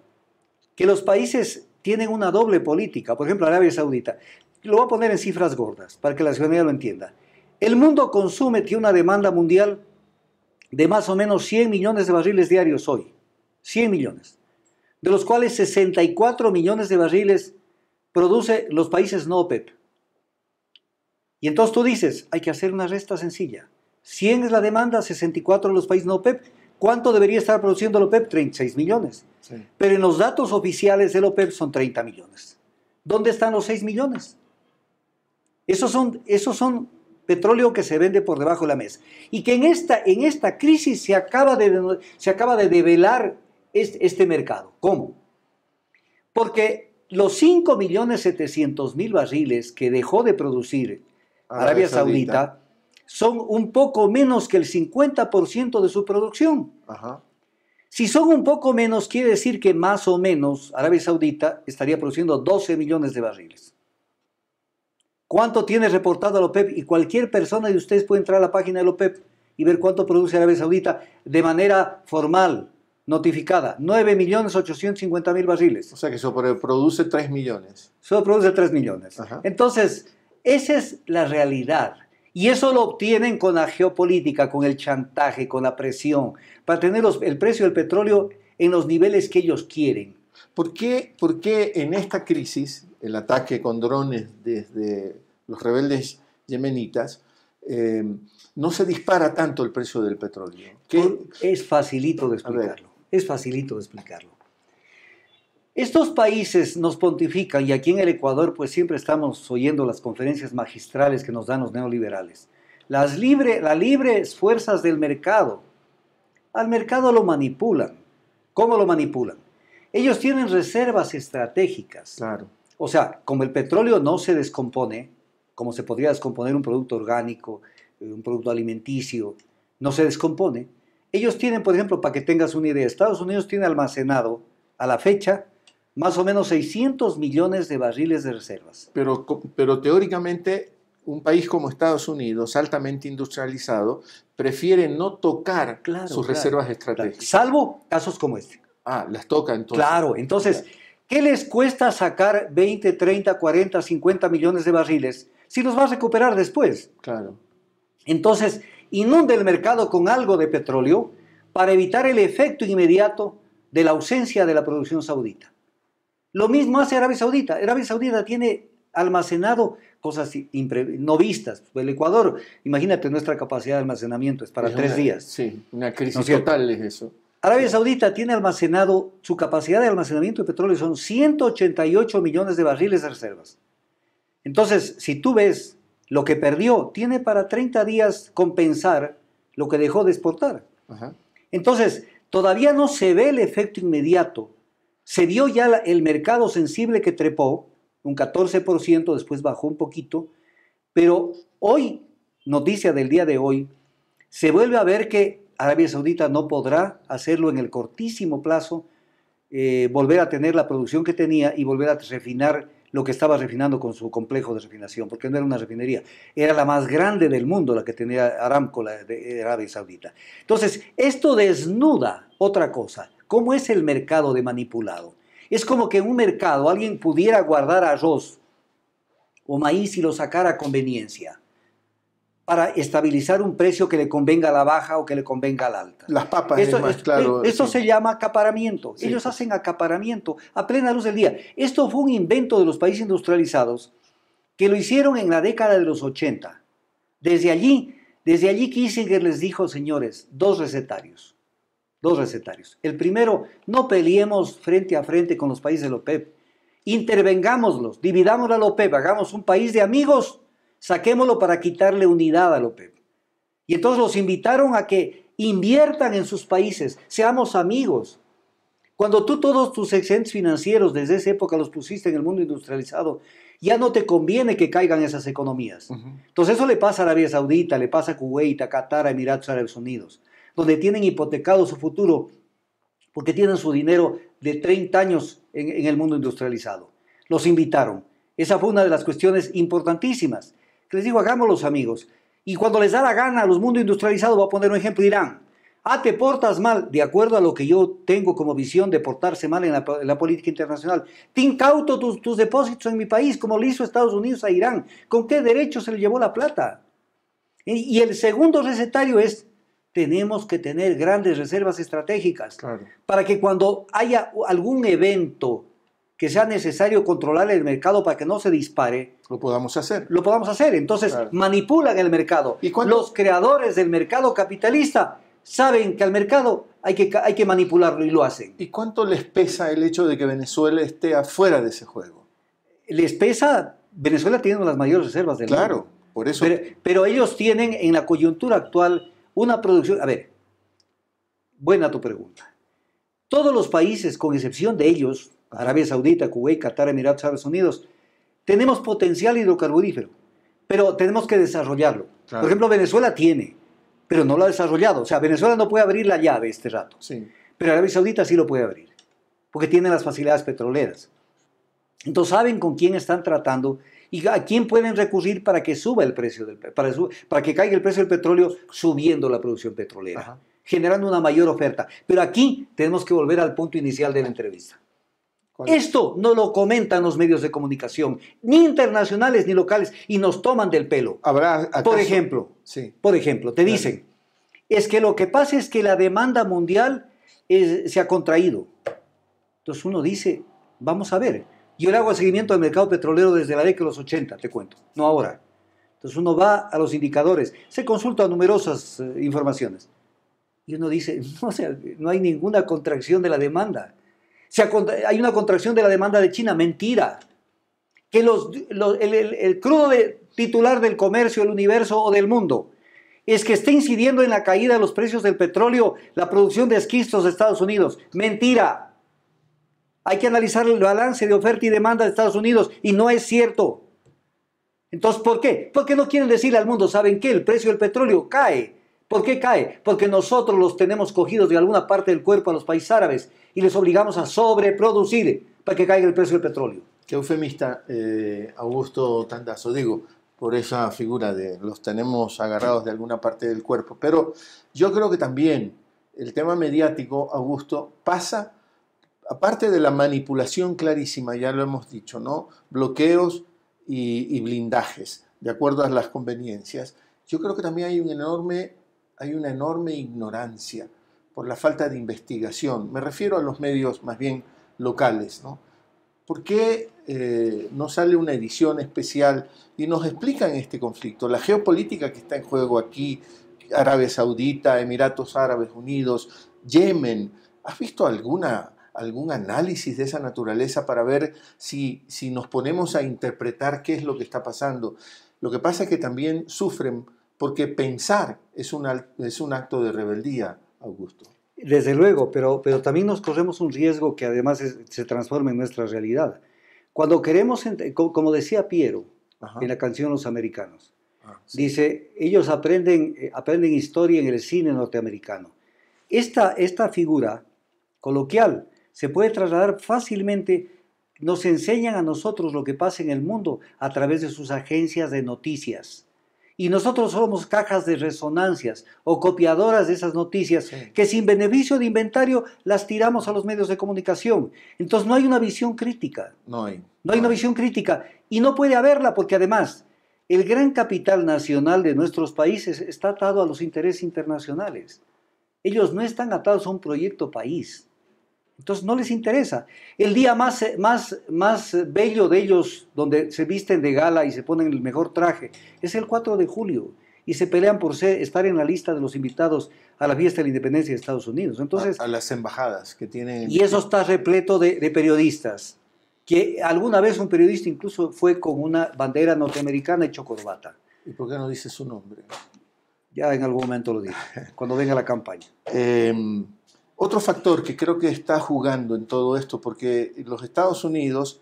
Que los países tienen una doble política, por ejemplo Arabia Saudita. Lo voy a poner en cifras gordas para que la ciudadanía lo entienda. El mundo consume, tiene una demanda mundial de más o menos 100 millones de barriles diarios hoy. 100 millones. De los cuales 64 millones de barriles produce los países no OPEP. Y entonces tú dices, hay que hacer una resta sencilla. 100 es la demanda, 64 los países no OPEP. E ¿Cuánto debería estar produciendo el OPEP? 36 millones. Pero en los datos oficiales del OPEP e son 30 millones. ¿Dónde están los 6 millones? Esos son, esos son petróleo que se vende por debajo de la mesa. Y que en esta, en esta crisis se acaba de, se acaba de develar este, este mercado. ¿Cómo? Porque los 5.700.000 barriles que dejó de producir Arabia Saudita, son un poco menos que el 50% de su producción. Si son un poco menos, quiere decir que más o menos Arabia Saudita estaría produciendo 12 millones de barriles. ¿Cuánto tiene reportado la OPEP? Y cualquier persona de ustedes puede entrar a la página de OPEP y ver cuánto produce Arabia Saudita de manera formal, notificada. 9 millones 850 mil barriles. O sea que solo produce 3 millones. Solo produce 3 millones. Entonces, esa es la realidad. Y eso lo obtienen con la geopolítica, con el chantaje, con la presión, para tener el precio del petróleo en los niveles que ellos quieren. ¿Por qué, en esta crisis, el ataque con drones desde los rebeldes yemenitas, eh, no se dispara tanto el precio del petróleo? Es facilito de explicarlo. Es facilito de explicarlo. Estos países nos pontifican, y aquí en el Ecuador pues siempre estamos oyendo las conferencias magistrales que nos dan los neoliberales. Las libres fuerzas del mercado. Al mercado lo manipulan. ¿Cómo lo manipulan? Ellos tienen reservas estratégicas. Claro. O sea, como el petróleo no se descompone, como se podría descomponer un producto orgánico, eh, un producto alimenticio, no se descompone. Ellos tienen, por ejemplo, para que tengas una idea, Estados Unidos tiene almacenado a la fecha más o menos 600 millones de barriles de reservas. Pero, pero teóricamente un país como Estados Unidos, altamente industrializado, prefiere no tocar sus reservas estratégicas. Salvo casos como este. Ah, las toca entonces. Claro, entonces, ¿qué les cuesta sacar 20, 30, 40, 50 millones de barriles si los va a recuperar después? Claro. Entonces, inunde el mercado con algo de petróleo para evitar el efecto inmediato de la ausencia de la producción saudita. Lo mismo hace Arabia Saudita. Arabia Saudita tiene almacenado cosas no vistas. Pues, el Ecuador, imagínate, nuestra capacidad de almacenamiento es para tres días. Sí, una crisis total es eso. Arabia Saudita tiene almacenado, su capacidad de almacenamiento de petróleo son 188 millones de barriles de reservas. Entonces, si tú ves lo que perdió, tiene para 30 días compensar lo que dejó de exportar. Entonces, todavía no se ve el efecto inmediato se vio ya el mercado sensible que trepó, un 14%, después bajó un poquito, pero hoy, noticia del día de hoy, se vuelve a ver que Arabia Saudita no podrá hacerlo en el cortísimo plazo, eh, volver a tener la producción que tenía y volver a refinar lo que estaba refinando con su complejo de refinación, porque no era una refinería, era la más grande del mundo la que tenía Aramco, la de Arabia Saudita. Entonces, esto desnuda otra cosa, ¿Cómo es el mercado de manipulado? Es como que en un mercado alguien pudiera guardar arroz o maíz y lo sacara a conveniencia para estabilizar un precio que le convenga a la baja o que le convenga a la alta. Las papas, es eh, claro. Eso se llama acaparamiento. Ellos pues. hacen acaparamiento a plena luz del día. Esto fue un invento de los países industrializados que lo hicieron en la década de los 80. Desde allí, desde allí Kissinger les dijo, señores, dos recetarios dos recetarios. El primero, no peleemos frente a frente con los países de la OPEP. Intervengámoslos, dividamos a la OPEP, hagamos un país de amigos, saquémoslo para quitarle unidad a la OPEP. Y entonces los invitaron a que inviertan en sus países, seamos amigos. Cuando tú todos tus excedentes financieros desde esa época los pusiste en el mundo industrializado, ya no te conviene que caigan esas economías. Entonces eso le pasa a Arabia Saudita, le pasa a Kuwait, a Qatar, a Emiratos Árabes Unidos donde tienen hipotecado su futuro porque tienen su dinero de 30 años en, el mundo industrializado. Los invitaron. Esa fue una de las cuestiones importantísimas. les digo, hagámoslo, amigos. Y cuando les da la gana a los mundos industrializados, voy a poner un ejemplo, Irán. Ah, te portas mal, de acuerdo a lo que yo tengo como visión de portarse mal en la, política internacional. Te incauto tus, depósitos en mi país, como lo hizo Estados Unidos a Irán. ¿Con qué derecho se le llevó la plata? y el segundo recetario es, tenemos que tener grandes reservas estratégicas para que cuando haya algún evento que sea necesario controlar el mercado para que no se dispare. Lo podamos hacer. Lo podamos hacer. Entonces, manipulan el mercado. Los creadores del mercado capitalista saben que al mercado hay que, hay que manipularlo y lo hacen. ¿Y cuánto les pesa el hecho de que Venezuela esté afuera de ese juego? Les pesa. Venezuela tiene las mayores reservas del claro, mundo. Claro, por eso. pero ellos tienen en la coyuntura actual una producción, a ver, buena tu pregunta. Todos los países, con excepción de ellos, Arabia Saudita, Kuwait, Qatar, Emiratos Árabes Unidos, tenemos potencial hidrocarburífero, pero tenemos que desarrollarlo. Por ejemplo, Venezuela tiene, pero no lo ha desarrollado. O sea, Venezuela no puede abrir la llave este rato. Sí. Pero Arabia Saudita sí lo puede abrir, porque tiene las facilidades petroleras. Entonces saben con quién están tratando ¿Y a quién pueden recurrir para que suba el precio del para, para que caiga el precio del petróleo subiendo la producción petrolera, generando una mayor oferta? Pero aquí tenemos que volver al punto inicial de la entrevista. Esto no lo comentan los medios de comunicación, ni internacionales ni locales, y nos toman del pelo. ¿Habrá Por ejemplo, por ejemplo, te dicen, es que lo que pasa es que la demanda mundial se ha contraído. Entonces uno dice, vamos a ver, yo le hago seguimiento al mercado petrolero desde la década de los 80, te cuento, no ahora. Entonces uno va a los indicadores, se consulta numerosas eh, informaciones. Y uno dice, no, hay ninguna contracción de la demanda. hay una contracción de la demanda de China, mentira. Que el, crudo titular del comercio, del universo o del mundo es que está incidiendo en la caída de los precios del petróleo la producción de esquistos de Estados Unidos. Mentira. Hay que analizar el balance de oferta y demanda de Estados Unidos y no es cierto. Entonces, ¿por qué? Porque no quieren decirle al mundo, ¿saben qué? El precio del petróleo cae. ¿Por qué cae? Porque nosotros los tenemos cogidos de alguna parte del cuerpo a los países árabes y les obligamos a sobreproducir para que caiga el precio del petróleo. Qué eufemista, eh, Augusto Tandazo, digo, por esa figura de los tenemos agarrados de alguna parte del cuerpo. Pero yo creo que también el tema mediático, Augusto, pasa aparte de la manipulación clarísima, ya lo hemos dicho, ¿no? Bloqueos y, blindajes, de acuerdo a las conveniencias. Yo creo que también hay, un enorme, hay una enorme ignorancia por la falta de investigación. Me refiero a los medios más bien locales, ¿no? ¿Por qué eh, no sale una edición especial y nos explican este conflicto? La geopolítica que está en juego aquí, Arabia Saudita, Emiratos Árabes Unidos, Yemen. ¿Has visto alguna algún análisis de esa naturaleza para ver si, si nos ponemos a interpretar qué es lo que está pasando. Lo que pasa es que también sufren porque pensar es un, es un acto de rebeldía, Augusto. Desde luego, pero, pero también nos corremos un riesgo que además se transforma en nuestra realidad. Cuando queremos, como decía Piero en la canción Los Americanos, ah, dice, ellos aprenden, eh, aprenden historia en el cine norteamericano. Esta, esta figura coloquial se puede trasladar fácilmente. Nos enseñan a nosotros lo que pasa en el mundo a través de sus agencias de noticias. Y nosotros somos cajas de resonancias o copiadoras de esas noticias que sin beneficio de inventario las tiramos a los medios de comunicación. Entonces no hay una visión crítica. No hay. no hay una visión crítica. Y no puede haberla porque además el gran capital nacional de nuestros países está atado a los intereses internacionales. Ellos no están atados a un proyecto país. Entonces no les interesa. El día más, más, más bello de ellos, donde se visten de gala y se ponen el mejor traje, es el 4 de julio. Y se pelean por ser, estar en la lista de los invitados a la fiesta de la independencia de Estados Unidos. Entonces, a, las embajadas que tienen. Y eso está repleto de, periodistas. Que alguna vez un periodista incluso fue con una bandera norteamericana y corbata. ¿Y por qué no dice su nombre? Ya en algún momento lo diré. cuando venga la campaña. Eh, otro factor que creo que está jugando en todo esto, porque los Estados Unidos,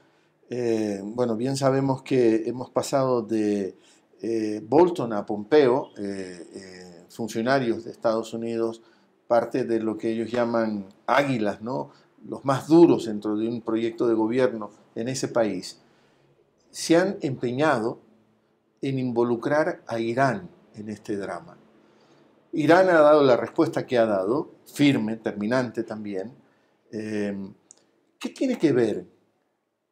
eh, bueno, bien sabemos que hemos pasado de eh, Bolton a Pompeo, eh, funcionarios de Estados Unidos, parte de lo que ellos llaman águilas, ¿no? los más duros dentro de un proyecto de gobierno en ese país, se han empeñado en involucrar a Irán en este drama. Irán ha dado la respuesta que ha dado, firme, terminante también. Eh, ¿Qué tiene que ver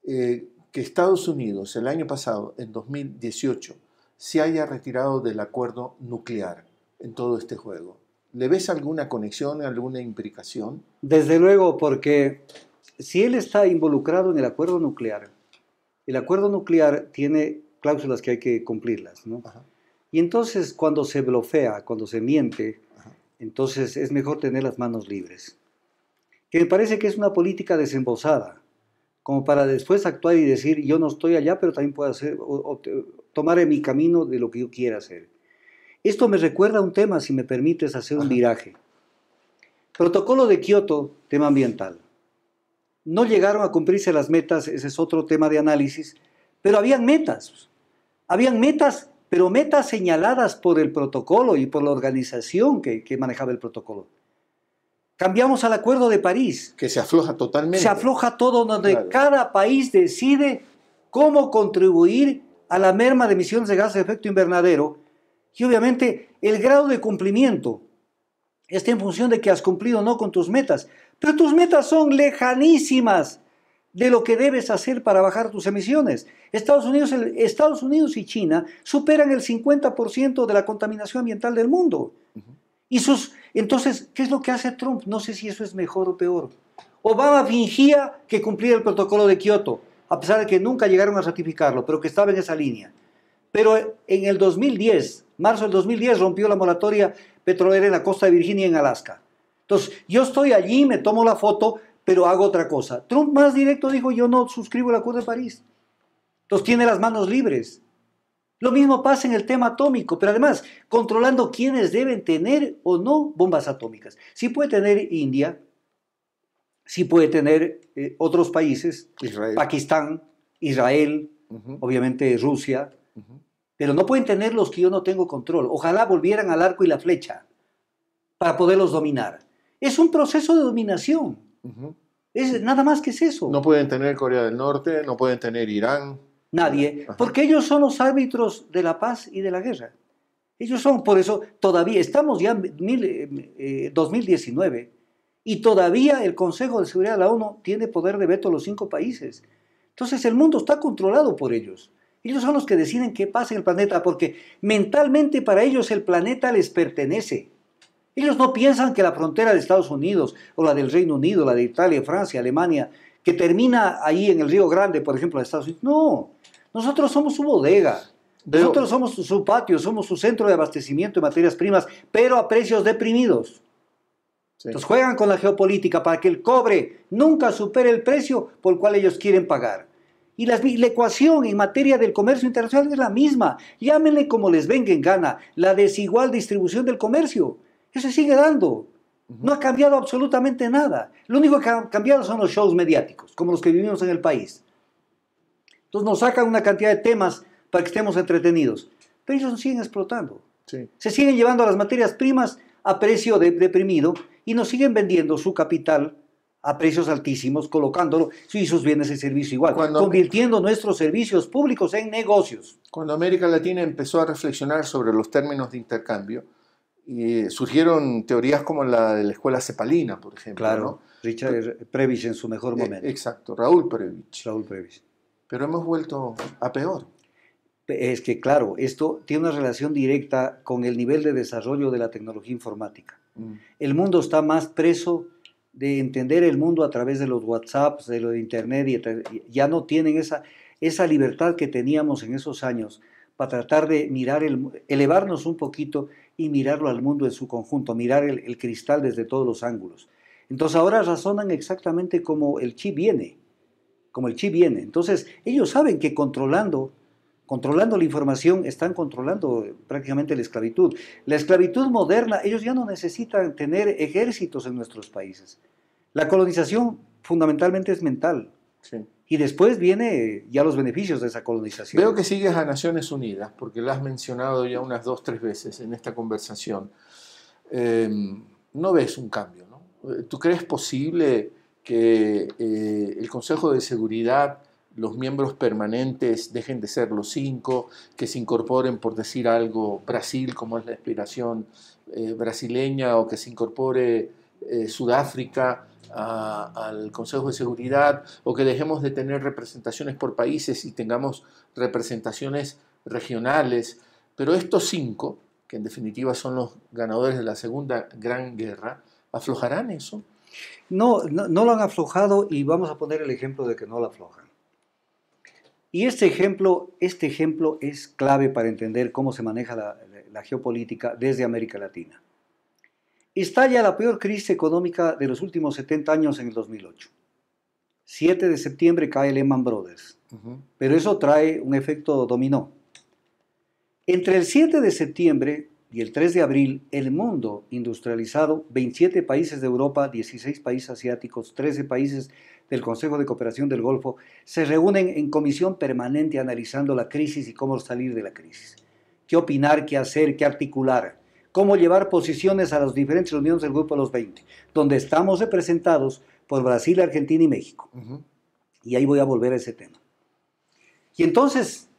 eh, que Estados Unidos el año pasado, en 2018, se haya retirado del acuerdo nuclear en todo este juego? ¿Le ves alguna conexión, alguna implicación? Desde luego, porque si él está involucrado en el acuerdo nuclear, el acuerdo nuclear tiene cláusulas que hay que cumplirlas, ¿no? Y entonces cuando se blofea, cuando se miente, entonces es mejor tener las manos libres. Que me parece que es una política desembosada, como para después actuar y decir, yo no estoy allá, pero también puedo hacer, o, tomar mi camino de lo que yo quiera hacer. Esto me recuerda a un tema, si me permites hacer un viraje. Protocolo de Kioto, tema ambiental. No llegaron a cumplirse las metas, ese es otro tema de análisis, pero habían metas. Habían metas pero metas señaladas por el protocolo y por la organización que, que manejaba el protocolo. Cambiamos al Acuerdo de París. Que se afloja totalmente. Se afloja todo donde cada país decide cómo contribuir a la merma de emisiones de gases de efecto invernadero y obviamente el grado de cumplimiento está en función de que has cumplido o no con tus metas. Pero tus metas son lejanísimas de lo que debes hacer para bajar tus emisiones. Estados Unidos, Estados Unidos y China superan el 50% de la contaminación ambiental del mundo. Y sus, entonces, ¿qué es lo que hace Trump? No sé si eso es mejor o peor. Obama fingía que cumplía el protocolo de Kioto, a pesar de que nunca llegaron a ratificarlo, pero que estaba en esa línea. Pero en el 2010, marzo del 2010, rompió la moratoria petrolera en la costa de Virginia y en Alaska. Entonces, yo estoy allí, me tomo la foto, pero hago otra cosa. Trump más directo dijo, yo no suscribo el Acuerdo de París. Entonces tiene las manos libres. Lo mismo pasa en el tema atómico, pero además controlando quiénes deben tener o no bombas atómicas. Sí puede tener India, sí puede tener eh, otros países, Pakistán, Israel, obviamente Rusia, pero no pueden tener los que yo no tengo control. Ojalá volvieran al arco y la flecha para poderlos dominar. Es un proceso de dominación. Es nada más que es eso. No pueden tener Corea del Norte, no pueden tener Irán. Nadie, porque ellos son los árbitros de la paz y de la guerra. Ellos son, por eso todavía estamos ya en 2019 eh, eh, y todavía el Consejo de Seguridad de la ONU tiene poder de veto a los cinco países. Entonces el mundo está controlado por ellos. Ellos son los que deciden qué pasa en el planeta, porque mentalmente para ellos el planeta les pertenece. Ellos no piensan que la frontera de Estados Unidos o la del Reino Unido, la de Italia, Francia, Alemania, que termina ahí en el Río Grande, por ejemplo, de Estados Unidos. No, nosotros somos su bodega. Nosotros somos su patio, somos su centro de abastecimiento de materias primas, pero a precios deprimidos. juegan con la geopolítica para que el cobre nunca supere el precio por el cual ellos quieren pagar. Y la, la ecuación en materia del comercio internacional es la misma. Llámenle como les venga en gana, la desigual distribución del comercio. Eso sigue dando. No ha cambiado absolutamente nada. Lo único que ha cambiado son los shows mediáticos, como los que vivimos en el país. Entonces nos sacan una cantidad de temas para que estemos entretenidos. Pero ellos nos siguen explotando. Sí. Se siguen llevando las materias primas a precio de, deprimido y nos siguen vendiendo su capital a precios altísimos, colocándolo y sus bienes y servicios igual, convirtiendo nuestros servicios públicos en negocios. Cuando América Latina empezó a reflexionar sobre los términos de intercambio, y surgieron teorías como la de la escuela cepalina, por ejemplo. Claro, Richard Previch en su mejor eh, momento. exacto, Raúl Previch. Raúl Previch. Pero hemos vuelto a peor. Es que, claro, esto tiene una relación directa con el nivel de desarrollo de la tecnología informática. Mm. El mundo está más preso de entender el mundo a través de los WhatsApps, de lo de Internet, y ya no tienen esa, esa libertad que teníamos en esos años para tratar de mirar, el, elevarnos un poquito y mirarlo al mundo en su conjunto, mirar el, cristal desde todos los ángulos. Entonces ahora razonan exactamente como el chi viene, como el chi viene. Entonces ellos saben que controlando, controlando la información, están controlando eh, prácticamente la esclavitud. La esclavitud moderna, ellos ya no necesitan tener ejércitos en nuestros países. La colonización fundamentalmente es mental. Sí. Y después viene ya los beneficios de esa colonización. Veo que sigues a Naciones Unidas, porque lo has mencionado ya unas dos, tres veces en esta conversación. Em, no ves un cambio, ¿no? ¿Tú crees posible que eh, el Consejo de Seguridad, los miembros permanentes dejen de ser los cinco, que se incorporen, por decir algo, Brasil, como es la inspiración eh, brasileña, o que se incorpore eh, Sudáfrica? al Consejo de Seguridad o que dejemos de tener representaciones por países y tengamos representaciones regionales. Pero estos cinco, que en definitiva son los ganadores de la Segunda Gran Guerra, ¿aflojarán eso? No, no, lo han aflojado y vamos a poner el ejemplo de que no lo aflojan. Y este ejemplo, este ejemplo es clave para entender cómo se maneja la geopolítica desde América Latina estalla la peor crisis económica de los últimos 70 años en el 2008. 7 de septiembre cae Lehman Brothers, pero eso trae un efecto dominó. Entre el 7 de septiembre y el 3 de abril, el mundo industrializado, 27 países de Europa, 16 países asiáticos, 13 países del Consejo de Cooperación del Golfo, se reúnen en comisión permanente analizando la crisis y cómo salir de la crisis. ¿Qué opinar, qué hacer, qué articular? cómo llevar posiciones a las diferentes reuniones del Grupo de los 20, donde estamos representados por Brasil, Argentina y México. Y ahí voy a volver a ese tema. Y entonces,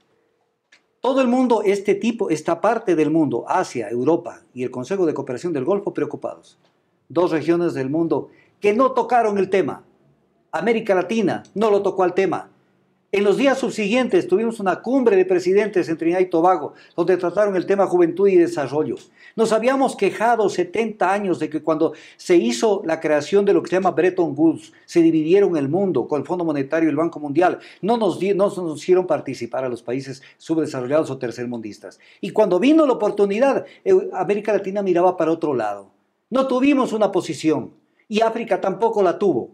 todo el mundo, este tipo, esta parte del mundo, Asia, Europa y el Consejo de Cooperación del Golfo, preocupados. Dos regiones del mundo que no tocaron el tema. América Latina no lo tocó al tema. En los días subsiguientes tuvimos una cumbre de presidentes en Trinidad y Tobago, donde trataron el tema juventud y desarrollo. Nos habíamos quejado 70 años de que cuando se hizo la creación de lo que se llama Bretton Woods, se dividieron el mundo con el Fondo Monetario y el Banco Mundial. No nos, hicieron participar a los países subdesarrollados o tercermundistas. Y cuando vino la oportunidad, eh, América Latina miraba para otro lado. No tuvimos una posición y África tampoco la tuvo.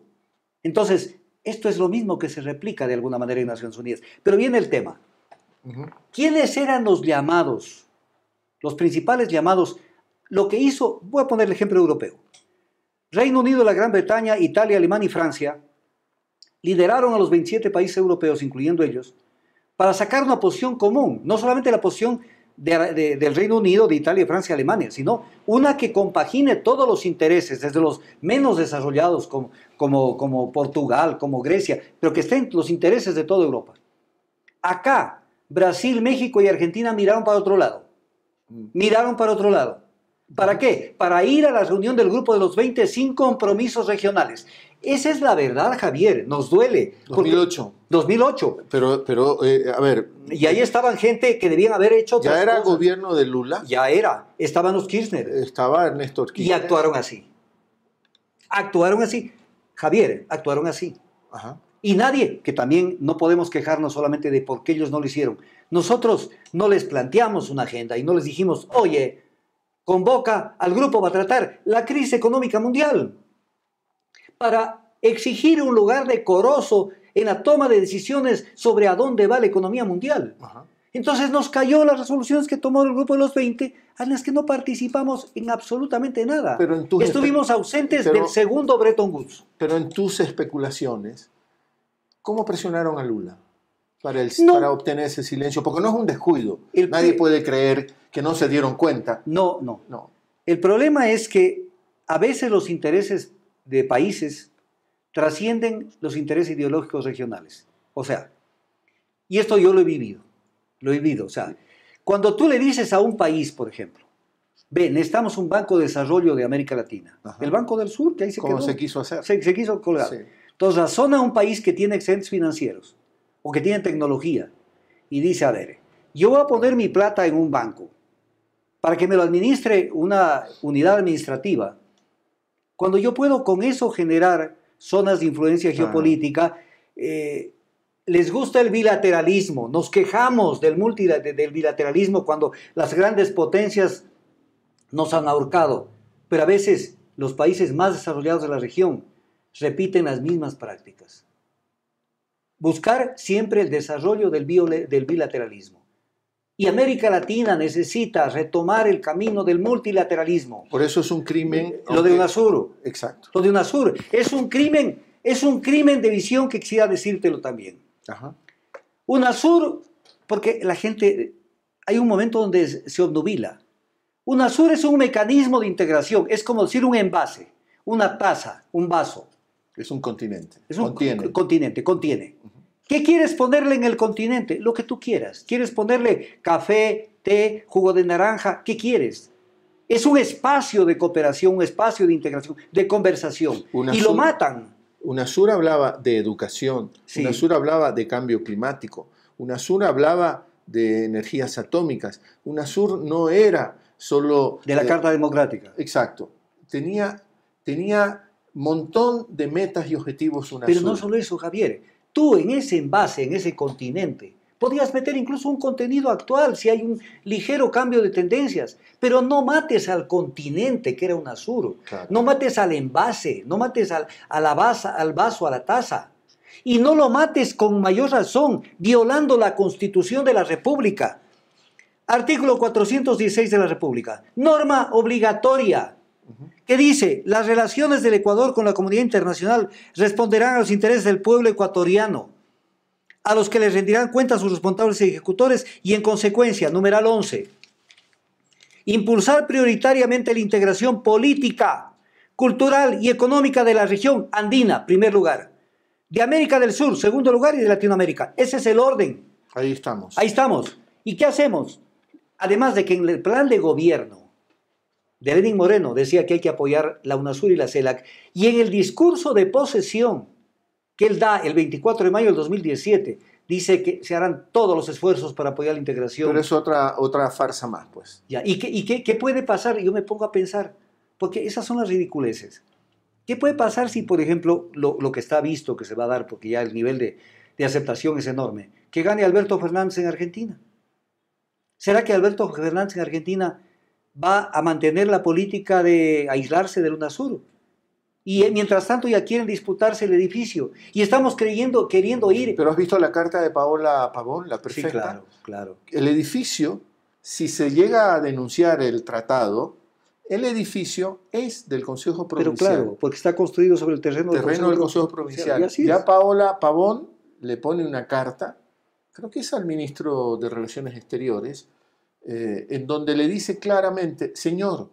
Entonces, esto es lo mismo que se replica de alguna manera en Naciones Unidas. Pero viene el tema. ¿Quiénes eran los llamados? Los principales llamados. Lo que hizo, voy a poner el ejemplo europeo. Reino Unido, la Gran Bretaña, Italia, Alemania y Francia lideraron a los 27 países europeos, incluyendo ellos, para sacar una posición común, no solamente la posición del Reino Unido, de Italia, Francia, Alemania, sino una que compagine todos los intereses, desde los menos desarrollados como, como, como Portugal, como Grecia, pero que estén los intereses de toda Europa. Acá, Brasil, México y Argentina miraron para otro lado. Mm. Miraron para otro lado. ¿Para mm. qué? Para ir a la reunión del grupo de los 20 sin compromisos regionales. Esa es la verdad, Javier. Nos duele. 2008. 2008. Pero, pero eh, a ver. Y ahí estaban gente que debían haber hecho. Ya era el gobierno de Lula. Ya era. Estaban los Kirchner. Estaba Ernesto Kirchner. Y actuaron así. Actuaron así. Javier, actuaron así. Y nadie, que también no podemos quejarnos solamente de por qué ellos no lo hicieron. Nosotros no les planteamos una agenda y no les dijimos, oye, convoca al grupo a tratar la crisis económica mundial para exigir un lugar decoroso en la toma de decisiones sobre a dónde va la economía mundial. Entonces nos cayó las resoluciones que tomó el grupo de los 20, en las que no participamos en absolutamente nada. Pero Estuvimos ausentes del segundo Bretton Woods. Pero en tus especulaciones, ¿cómo presionaron a Lula? Para, obtener ese silencio, porque no es un descuido. Nadie puede creer que no se dieron cuenta. No, no, no. El problema es que a veces los intereses de países trascienden los intereses ideológicos regionales. O sea, y esto yo lo he vivido, lo he vivido. O sea, cuando tú le dices a un país, por ejemplo, ve, necesitamos un banco de desarrollo de América Latina, el Banco del Sur, que ahí se se quiso hacer. Se, se quiso colgar. Sí. Entonces razona un país que tiene excedentes financieros o que tiene tecnología y dice, a ver, yo voy a poner mi plata en un banco para que me lo administre una unidad administrativa cuando yo puedo con eso generar zonas de influencia geopolítica, eh, les gusta el bilateralismo, nos quejamos del, bilateralismo cuando las grandes potencias nos han ahorcado, pero a veces los países más desarrollados de la región repiten las mismas prácticas. Buscar siempre el desarrollo del bilateralismo. Y América Latina necesita retomar el camino del multilateralismo. Por eso es un crimen. Lo de UNASUR. Exacto. Lo de UNASUR. Es un crimen, es un crimen de visión que quisiera decírtelo también. Ajá. UNASUR, porque la gente, hay un momento donde se obnubila. UNASUR es un mecanismo de integración, es como decir un envase, una taza, un vaso. Es un continente. Es un continente. contiene. ¿Qué quieres ponerle en el continente? Lo que tú quieras. ¿Quieres ponerle café, té, jugo de naranja? ¿Qué quieres? Es un espacio de cooperación, un espacio de integración, de conversación. y lo matan. UNASUR hablaba de educación, UNASUR hablaba de cambio climático, UNASUR hablaba de energías atómicas, UNASUR no era solo... De la eh, Carta Democrática. Exacto. Tenía, tenía montón de metas y objetivos UNASUR. Pero no solo eso, Javier tú en ese envase, en ese continente, podías meter incluso un contenido actual si hay un ligero cambio de tendencias, pero no mates al continente que era un azuro, no mates al envase, no mates al, a la al vaso, a la taza. Y no lo mates con mayor razón, violando la constitución de la República. Artículo 416 de la República. Norma obligatoria. ¿Qué dice, las relaciones del Ecuador con la comunidad internacional responderán a los intereses del pueblo ecuatoriano, a los que les rendirán cuenta sus responsables y ejecutores y en consecuencia, numeral 11, impulsar prioritariamente la integración política, cultural y económica de la región andina, primer lugar, de América del Sur, segundo lugar, y de Latinoamérica. Ese es el orden. Ahí estamos. Ahí estamos. ¿Y qué hacemos? Además de que en el plan de gobierno de Lenin Moreno decía que hay que apoyar la UNASUR y la CELAC. Y en el discurso de posesión que él da el 24 de mayo del 2017, dice que se harán todos los esfuerzos para apoyar la integración. Pero es otra, otra farsa más, pues. Ya. ¿Y, qué, puede pasar? Yo me pongo a pensar, porque esas son las ridiculeces. ¿Qué puede pasar si, por ejemplo, lo, que está visto que se va a dar, porque ya el nivel de aceptación es enorme, que gane Alberto Fernández en Argentina? ¿Será que Alberto Fernández en Argentina va a mantener la política de aislarse del UNASUR. Y eh, mientras tanto ya quieren disputarse el edificio. Y estamos creyendo, queriendo ir. Pero has visto la carta de Paola Pavón, la perfecta. Sí, claro, claro. El edificio, si se llega a denunciar el tratado, el edificio es del Consejo Provincial. Pero claro, porque está construido sobre el terreno, del, Consejo del Consejo Provincial. Provincial. Ya Paola Pavón le pone una carta, creo que es al ministro de Relaciones Exteriores, eh, en donde le dice claramente, Señor,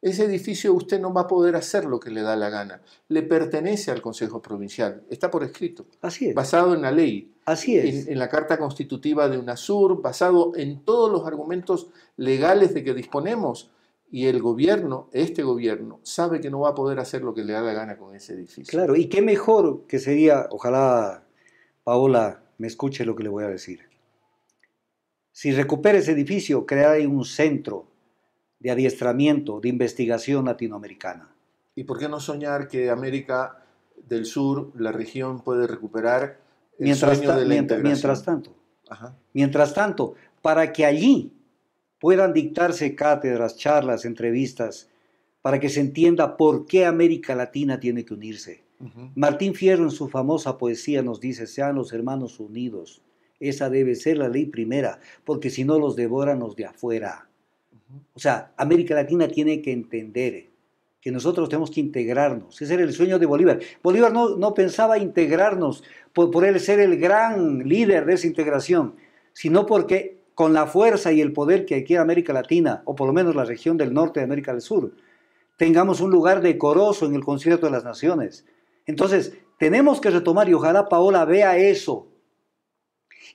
ese edificio usted no va a poder hacer lo que le da la gana. Le pertenece al Consejo Provincial. Está por escrito. Así es. Basado en la ley. Así es. En, en, la Carta Constitutiva de UNASUR, basado en todos los argumentos legales de que disponemos. Y el gobierno, este gobierno, sabe que no va a poder hacer lo que le da la gana con ese edificio. Claro, y qué mejor que sería, ojalá Paola me escuche lo que le voy a decir. Si recupera ese edificio, creará un centro de adiestramiento, de investigación latinoamericana. ¿Y por qué no soñar que América del Sur, la región, puede recuperar el mientras sueño de la mientras, mientras tanto, mientras tanto, para que allí puedan dictarse cátedras, charlas, entrevistas, para que se entienda por qué América Latina tiene que unirse. Martín Fierro en su famosa poesía nos dice, sean los hermanos unidos, esa debe ser la ley primera, porque si no los devoran los de afuera. O sea, América Latina tiene que entender que nosotros tenemos que integrarnos. Ese era el sueño de Bolívar. Bolívar no, no pensaba integrarnos por, por él ser el gran líder de esa integración, sino porque con la fuerza y el poder que adquiere América Latina, o por lo menos la región del norte de América del Sur, tengamos un lugar decoroso en el concierto de las naciones. Entonces, tenemos que retomar y ojalá Paola vea eso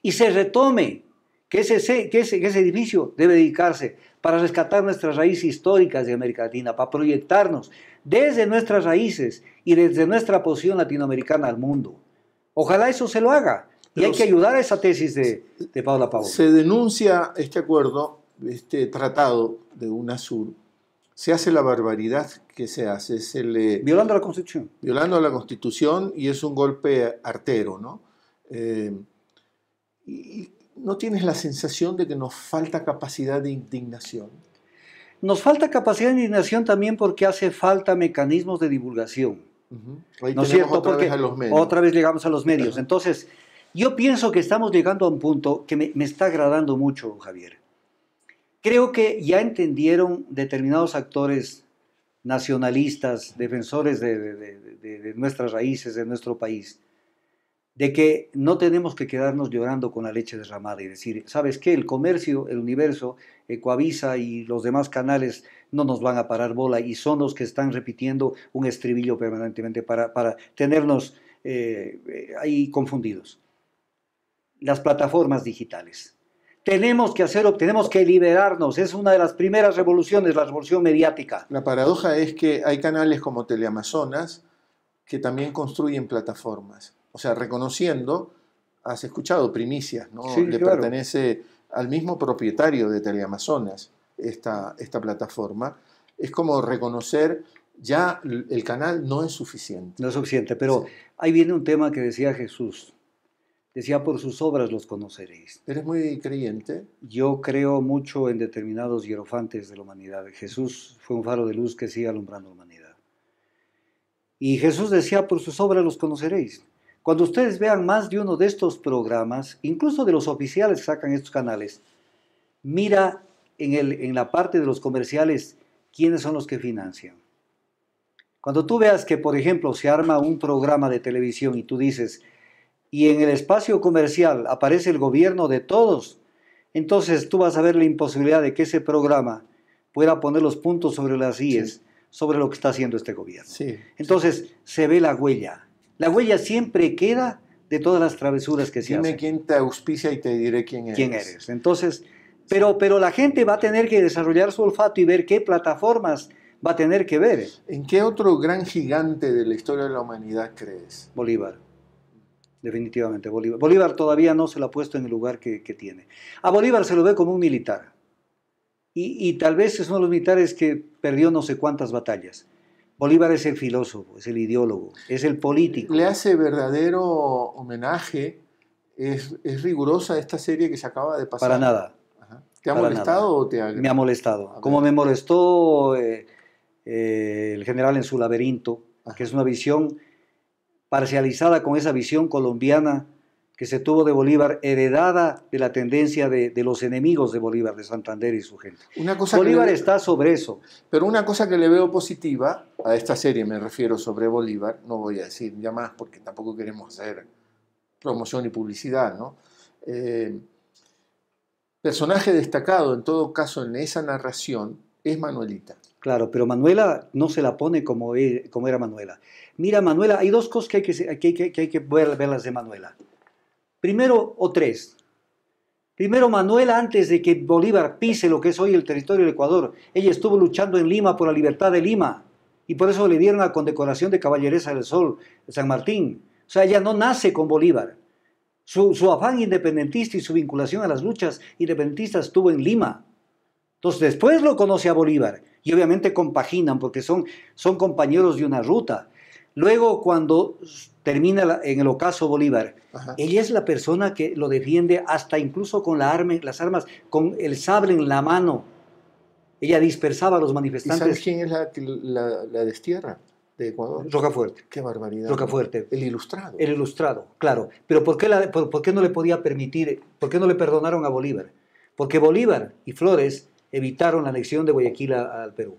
y se retome, que ese, que ese edificio debe dedicarse para rescatar nuestras raíces históricas de América Latina, para proyectarnos desde nuestras raíces y desde nuestra posición latinoamericana al mundo. Ojalá eso se lo haga. y hay que ayudar a esa tesis de, de Paula Pau. Se denuncia este acuerdo, este tratado de UNASUR. Se hace la barbaridad que se hace. Se le, violando la Constitución. Violando la Constitución y es un golpe artero, ¿no? Eh, ¿No tienes la sensación de que nos falta capacidad de indignación? Nos falta capacidad de indignación también porque hace falta mecanismos de divulgación. ¿No cierto? Otra porque vez otra vez llegamos a los medios. Entonces, yo pienso que estamos llegando a un punto que me, está agradando mucho, Javier. Creo que ya entendieron determinados actores nacionalistas, defensores de nuestras raíces, de nuestro país, de que no tenemos que quedarnos llorando con la leche derramada y decir, ¿sabes qué? El comercio, el universo, Ecoavisa y los demás canales no nos van a parar bola y son los que están repitiendo un estribillo permanentemente para, tenernos eh, ahí confundidos. Las plataformas digitales. Tenemos que hacer, tenemos que liberarnos. Es una de las primeras revoluciones, la revolución mediática. La paradoja es que hay canales como Teleamazonas que también construyen plataformas o sea, reconociendo, has escuchado primicias, ¿no? Le pertenece al mismo propietario de Teleamazonas esta, esta plataforma. Es como reconocer ya el canal no es suficiente. No es suficiente, pero ahí viene un tema que decía Jesús. Decía, por sus obras los conoceréis. ¿Eres muy creyente? Yo creo mucho en determinados hierofantes de la humanidad. Jesús fue un faro de luz que sigue alumbrando la humanidad. Y Jesús decía, por sus obras los conoceréis. Cuando ustedes vean más de uno de estos programas, incluso de los oficiales que sacan estos canales, mira en, el, en la parte de los comerciales quiénes son los que financian. Cuando tú veas que, por ejemplo, se arma un programa de televisión y tú dices, y en el espacio comercial aparece el gobierno de todos, entonces tú vas a ver la imposibilidad de que ese programa pueda poner los puntos sobre las IES, sobre lo que está haciendo este gobierno. entonces se ve la huella. La huella siempre queda de todas las travesuras que se Dime hacen. quién te auspicia y te diré quién eres. ¿Quién eres? Entonces, pero, pero la gente va a tener que desarrollar su olfato y ver qué plataformas va a tener que ver. ¿En qué otro gran gigante de la historia de la humanidad crees? Bolívar. Definitivamente, Bolívar. Bolívar todavía no se lo ha puesto en el lugar que, tiene. A Bolívar se lo ve como un militar. y, tal vez es uno de los militares que perdió no sé cuántas batallas. Bolívar es el filósofo, es el ideólogo, es el político. Le hace verdadero homenaje, es, rigurosa esta serie que se acaba de pasar. Para nada. ¿Te ha molestado o te ha... Me ha molestado. Como me molestó eh, eh, el general en su laberinto, que es una visión parcializada con esa visión colombiana que se tuvo de Bolívar, heredada de la tendencia de, los enemigos de Bolívar, de Santander y su gente. Bolívar está sobre eso. Pero una cosa que le veo positiva, a esta serie me refiero sobre Bolívar, no voy a decir ya más porque tampoco queremos hacer promoción y publicidad, ¿no? Eh, personaje destacado en todo caso en esa narración es Manuelita. Claro, pero Manuela no se la pone como, e, como era Manuela. Mira, Manuela, hay dos cosas que hay que, que, hay que, verlas de Manuela. Primero o tres. Primero Manuel, antes de que Bolívar pise lo que es hoy el territorio del Ecuador, ella estuvo luchando en Lima por la libertad de Lima y por eso le dieron la condecoración de Caballeresa del Sol de San Martín. O sea, ella no nace con Bolívar. Su, afán independentista y su vinculación a las luchas independentistas estuvo en Lima. Entonces después lo conoce a Bolívar y obviamente compaginan porque son, son compañeros de una ruta. Luego, cuando termina en el ocaso Bolívar, ella es la persona que lo defiende hasta incluso con la las armas, con el sable en la mano. Ella dispersaba a los manifestantes. ¿Y sabes quién es la, destierra? de Ecuador. Rocafuerte. Qué barbaridad. Rocafuerte. El ilustrado. El ilustrado, claro. Pero ¿por qué, no le podía permitir, por qué no le perdonaron a Bolívar? Porque Bolívar y Flores evitaron la anexión de Guayaquil al Perú.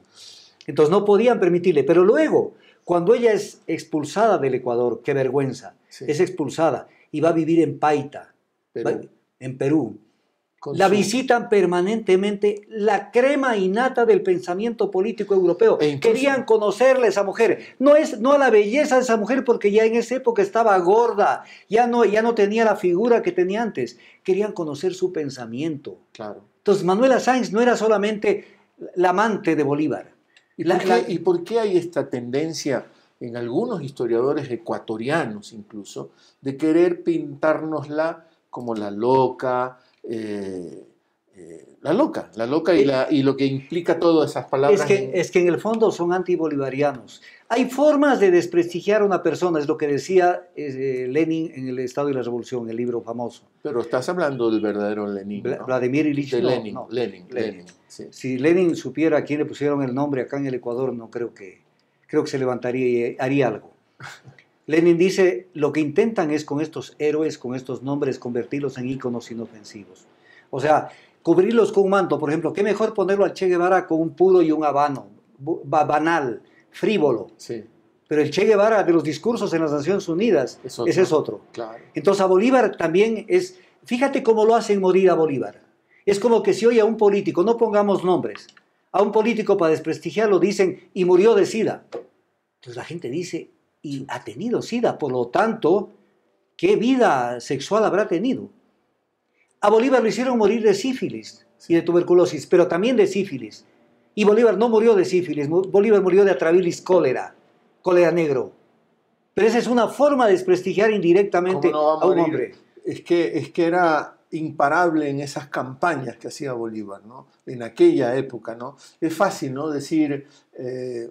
Entonces no podían permitirle. Pero luego, cuando ella es expulsada del Ecuador, qué vergüenza, es expulsada y va a vivir en Paita, en Perú. la visitan permanentemente la crema innata del pensamiento político europeo. E Querían conocerle a esa mujer. No es no a la belleza de esa mujer porque ya en esa época estaba gorda, ya no, ya no tenía la figura que tenía antes. Querían conocer su pensamiento. Entonces Manuela Sáenz no era solamente la amante de Bolívar. ¿Y por, qué, hay esta tendencia en algunos historiadores ecuatorianos incluso de querer pintárnosla como la loca? Eh, eh, la loca, la loca y, eh, la, y, lo que implica todas esas palabras. Es que, es que en el fondo son antibolivarianos. Hay formas de desprestigiar a una persona, es lo que decía eh, Lenin en el Estado y la Revolución, el libro famoso. Pero estás hablando del verdadero Lenin. Vladimir Ilich Lenin, Lenin, Si Lenin supiera a quién le pusieron el nombre acá en el Ecuador, no creo que, creo que se levantaría y haría algo. Lenin dice, lo que intentan es con estos héroes, con estos nombres, convertirlos en íconos inofensivos. O sea, cubrirlos con un manto, por ejemplo, qué mejor ponerlo al Che Guevara con un puro y un habano, banal frívolo. Pero el Che Guevara de los discursos en las Naciones Unidas, ese es otro. Claro. Entonces a Bolívar también es, fíjate cómo lo hacen morir a Bolívar. Es como que si hoy a un político, no pongamos nombres, a un político para desprestigiarlo dicen, y murió de SIDA. Entonces la gente dice, y ha tenido SIDA, por lo tanto, ¿qué vida sexual habrá tenido? A Bolívar lo hicieron morir de sífilis y de tuberculosis, pero también de sífilis. Y Bolívar no murió de sífilis, Bolívar murió de atravilis cólera, cólera negro. Pero esa es una forma de desprestigiar indirectamente a, un hombre. Es que, es que era imparable en esas campañas que hacía Bolívar, ¿no? En aquella época, ¿no? Es fácil, ¿no? Decir, eh,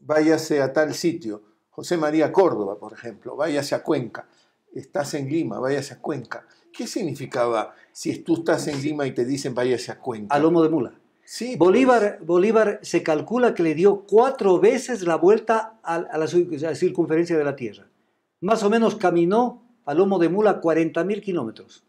váyase a tal sitio, José María Córdoba, por ejemplo, váyase a Cuenca, estás en Lima, váyase a Cuenca. ¿Qué significaba si tú estás en Lima y te dicen váyase a Cuenca? A lomo de mula. Sí, pues. Bolívar, Bolívar se calcula que le dio cuatro veces la vuelta a, la circunferencia de la Tierra. Más o menos caminó a lomo de mula 40.000 kilómetros.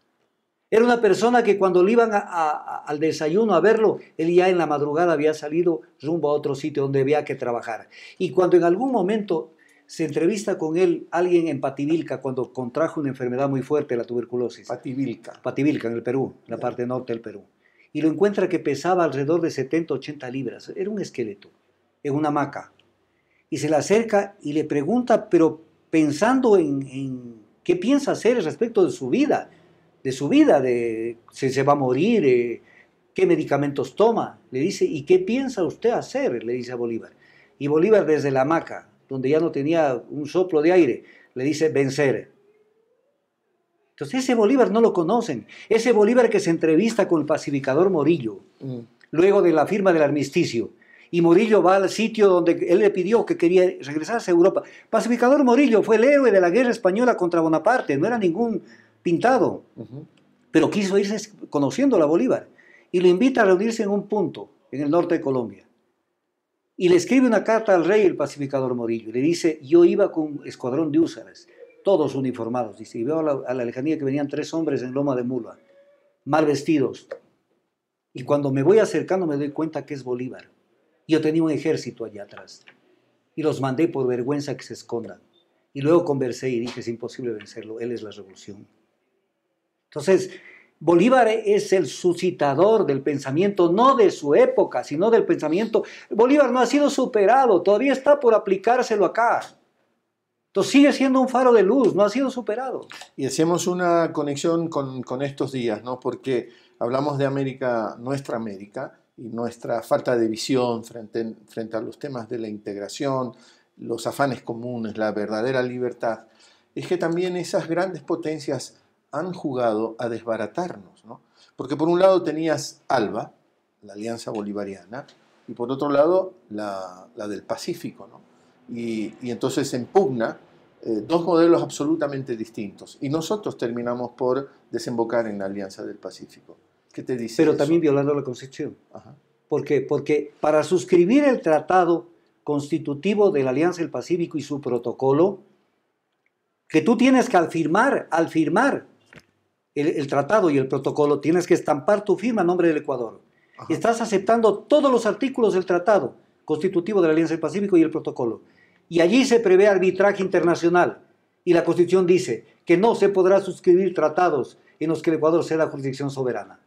Era una persona que cuando le iban al desayuno a verlo, él ya en la madrugada había salido rumbo a otro sitio donde había que trabajar. Y cuando en algún momento se entrevista con él alguien en Pativilca cuando contrajo una enfermedad muy fuerte, la tuberculosis. Pativilca. Pativilca, en el Perú, la parte norte del Perú y lo encuentra que pesaba alrededor de 70, 80 libras. Era un esqueleto, en una hamaca. Y se le acerca y le pregunta, pero pensando en, qué piensa hacer respecto de su vida, de su vida, de si se va a morir, eh, qué medicamentos toma. Le dice, ¿y qué piensa usted hacer? Le dice a Bolívar. Y Bolívar desde la hamaca, donde ya no tenía un soplo de aire, le dice, vencer. Entonces ese Bolívar no lo conocen. Ese Bolívar que se entrevista con el pacificador Morillo, mm. luego de la firma del armisticio. Y Morillo va al sitio donde él le pidió que quería regresarse a Europa. Pacificador Morillo fue el héroe de la guerra española contra Bonaparte, no era ningún pintado. Pero quiso irse conociendo a Bolívar. Y lo invita a reunirse en un punto, en el norte de Colombia. Y le escribe una carta al rey, el pacificador Morillo. Le dice, yo iba con un escuadrón de húsares todos uniformados. Dice, y veo a la, a lejanía que venían tres hombres en loma de mula, mal vestidos. Y cuando me voy acercando me doy cuenta que es Bolívar. Yo tenía un ejército allá atrás. Y los mandé por vergüenza que se escondan. Y luego conversé y dije, es imposible vencerlo, él es la revolución. Entonces, Bolívar es el suscitador del pensamiento, no de su época, sino del pensamiento. Bolívar no ha sido superado, todavía está por aplicárselo acá sigue siendo un faro de luz, no ha sido superado. Y hacemos una conexión con, estos días, ¿no? Porque hablamos de América, nuestra América, y nuestra falta de visión frente, frente a los temas de la integración, los afanes comunes, la verdadera libertad, es que también esas grandes potencias han jugado a desbaratarnos, ¿no? Porque por un lado tenías ALBA, la Alianza Bolivariana, y por otro lado la, del Pacífico, ¿no? Y, y, entonces en pugna eh, dos modelos absolutamente distintos. Y nosotros terminamos por desembocar en la Alianza del Pacífico. ¿Qué te dice? Pero también violando la Constitución. ¿Por qué? Porque para suscribir el tratado constitutivo de la Alianza del Pacífico y su protocolo, que tú tienes que al firmar, al firmar el, tratado y el protocolo, tienes que estampar tu firma a nombre del Ecuador. Estás aceptando todos los artículos del tratado constitutivo de la Alianza del Pacífico y el protocolo. Y allí se prevé arbitraje internacional. Y la Constitución dice que no se podrá suscribir tratados en los que el Ecuador sea la jurisdicción soberana.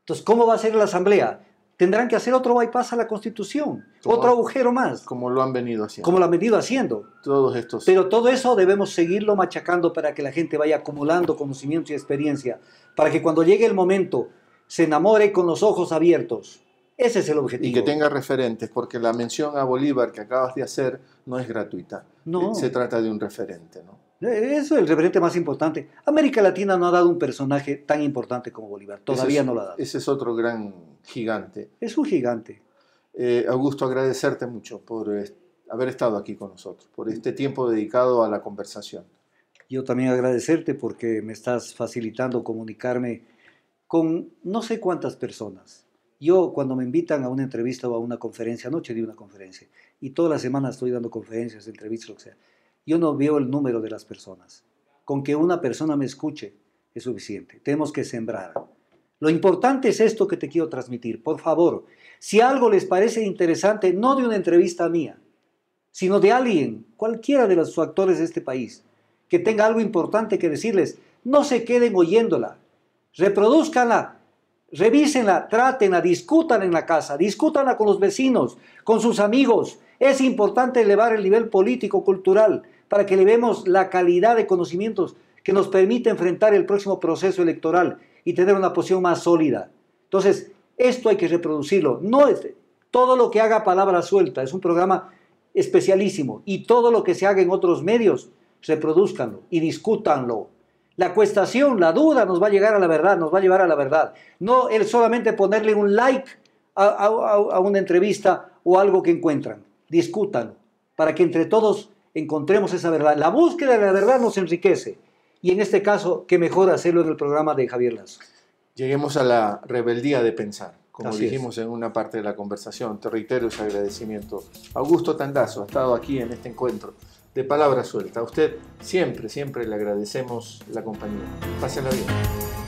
Entonces, ¿cómo va a ser la Asamblea? Tendrán que hacer otro bypass a la Constitución, otro agujero más. Como lo han venido haciendo. Como lo han venido haciendo. Todos estos. Pero todo eso debemos seguirlo machacando para que la gente vaya acumulando conocimiento y experiencia, para que cuando llegue el momento se enamore con los ojos abiertos ese es el objetivo. Y que tenga referentes, porque la mención a Bolívar que acabas de hacer no es gratuita. No. Eh, se trata de un referente, ¿no? Eh, eso es el referente más importante. América Latina no ha dado un personaje tan importante como Bolívar. Todavía no lo ha dado. Ese es otro gran gigante. Es un gigante. Eh, Augusto, agradecerte mucho por haber estado aquí con nosotros, por este tiempo dedicado a la conversación. Yo también agradecerte porque me estás facilitando comunicarme con no sé cuántas personas yo cuando me invitan a una entrevista o a una conferencia, anoche di una conferencia, y todas las semanas estoy dando conferencias, entrevistas, lo que sea, yo no veo el número de las personas. Con que una persona me escuche es suficiente. Tenemos que sembrar. Lo importante es esto que te quiero transmitir. Por favor, si algo les parece interesante, no de una entrevista mía, sino de alguien, cualquiera de los actores de este país, que tenga algo importante que decirles, no se queden oyéndola. Reproduzcanla Revísenla, trátenla, discútanla en la casa, discútanla con los vecinos, con sus amigos. Es importante elevar el nivel político, cultural, para que elevemos la calidad de conocimientos que nos permite enfrentar el próximo proceso electoral y tener una posición más sólida. Entonces, esto hay que reproducirlo. No es todo lo que haga palabra suelta, es un programa especialísimo. Y todo lo que se haga en otros medios, reproduzcanlo y discútanlo. La cuestación, la duda nos va a llegar a la verdad, nos va a llevar a la verdad. No el solamente ponerle un like a, una entrevista o algo que encuentran. Discutan para que entre todos encontremos esa verdad. La búsqueda de la verdad nos enriquece. Y en este caso, qué mejor hacerlo en el programa de Javier Lazo. Lleguemos a la rebeldía de pensar, como dijimos en una parte de la conversación. Te reitero ese agradecimiento. Augusto Tandazo ha estado aquí en este encuentro de palabra suelta. A usted siempre, siempre le agradecemos la compañía. la bien.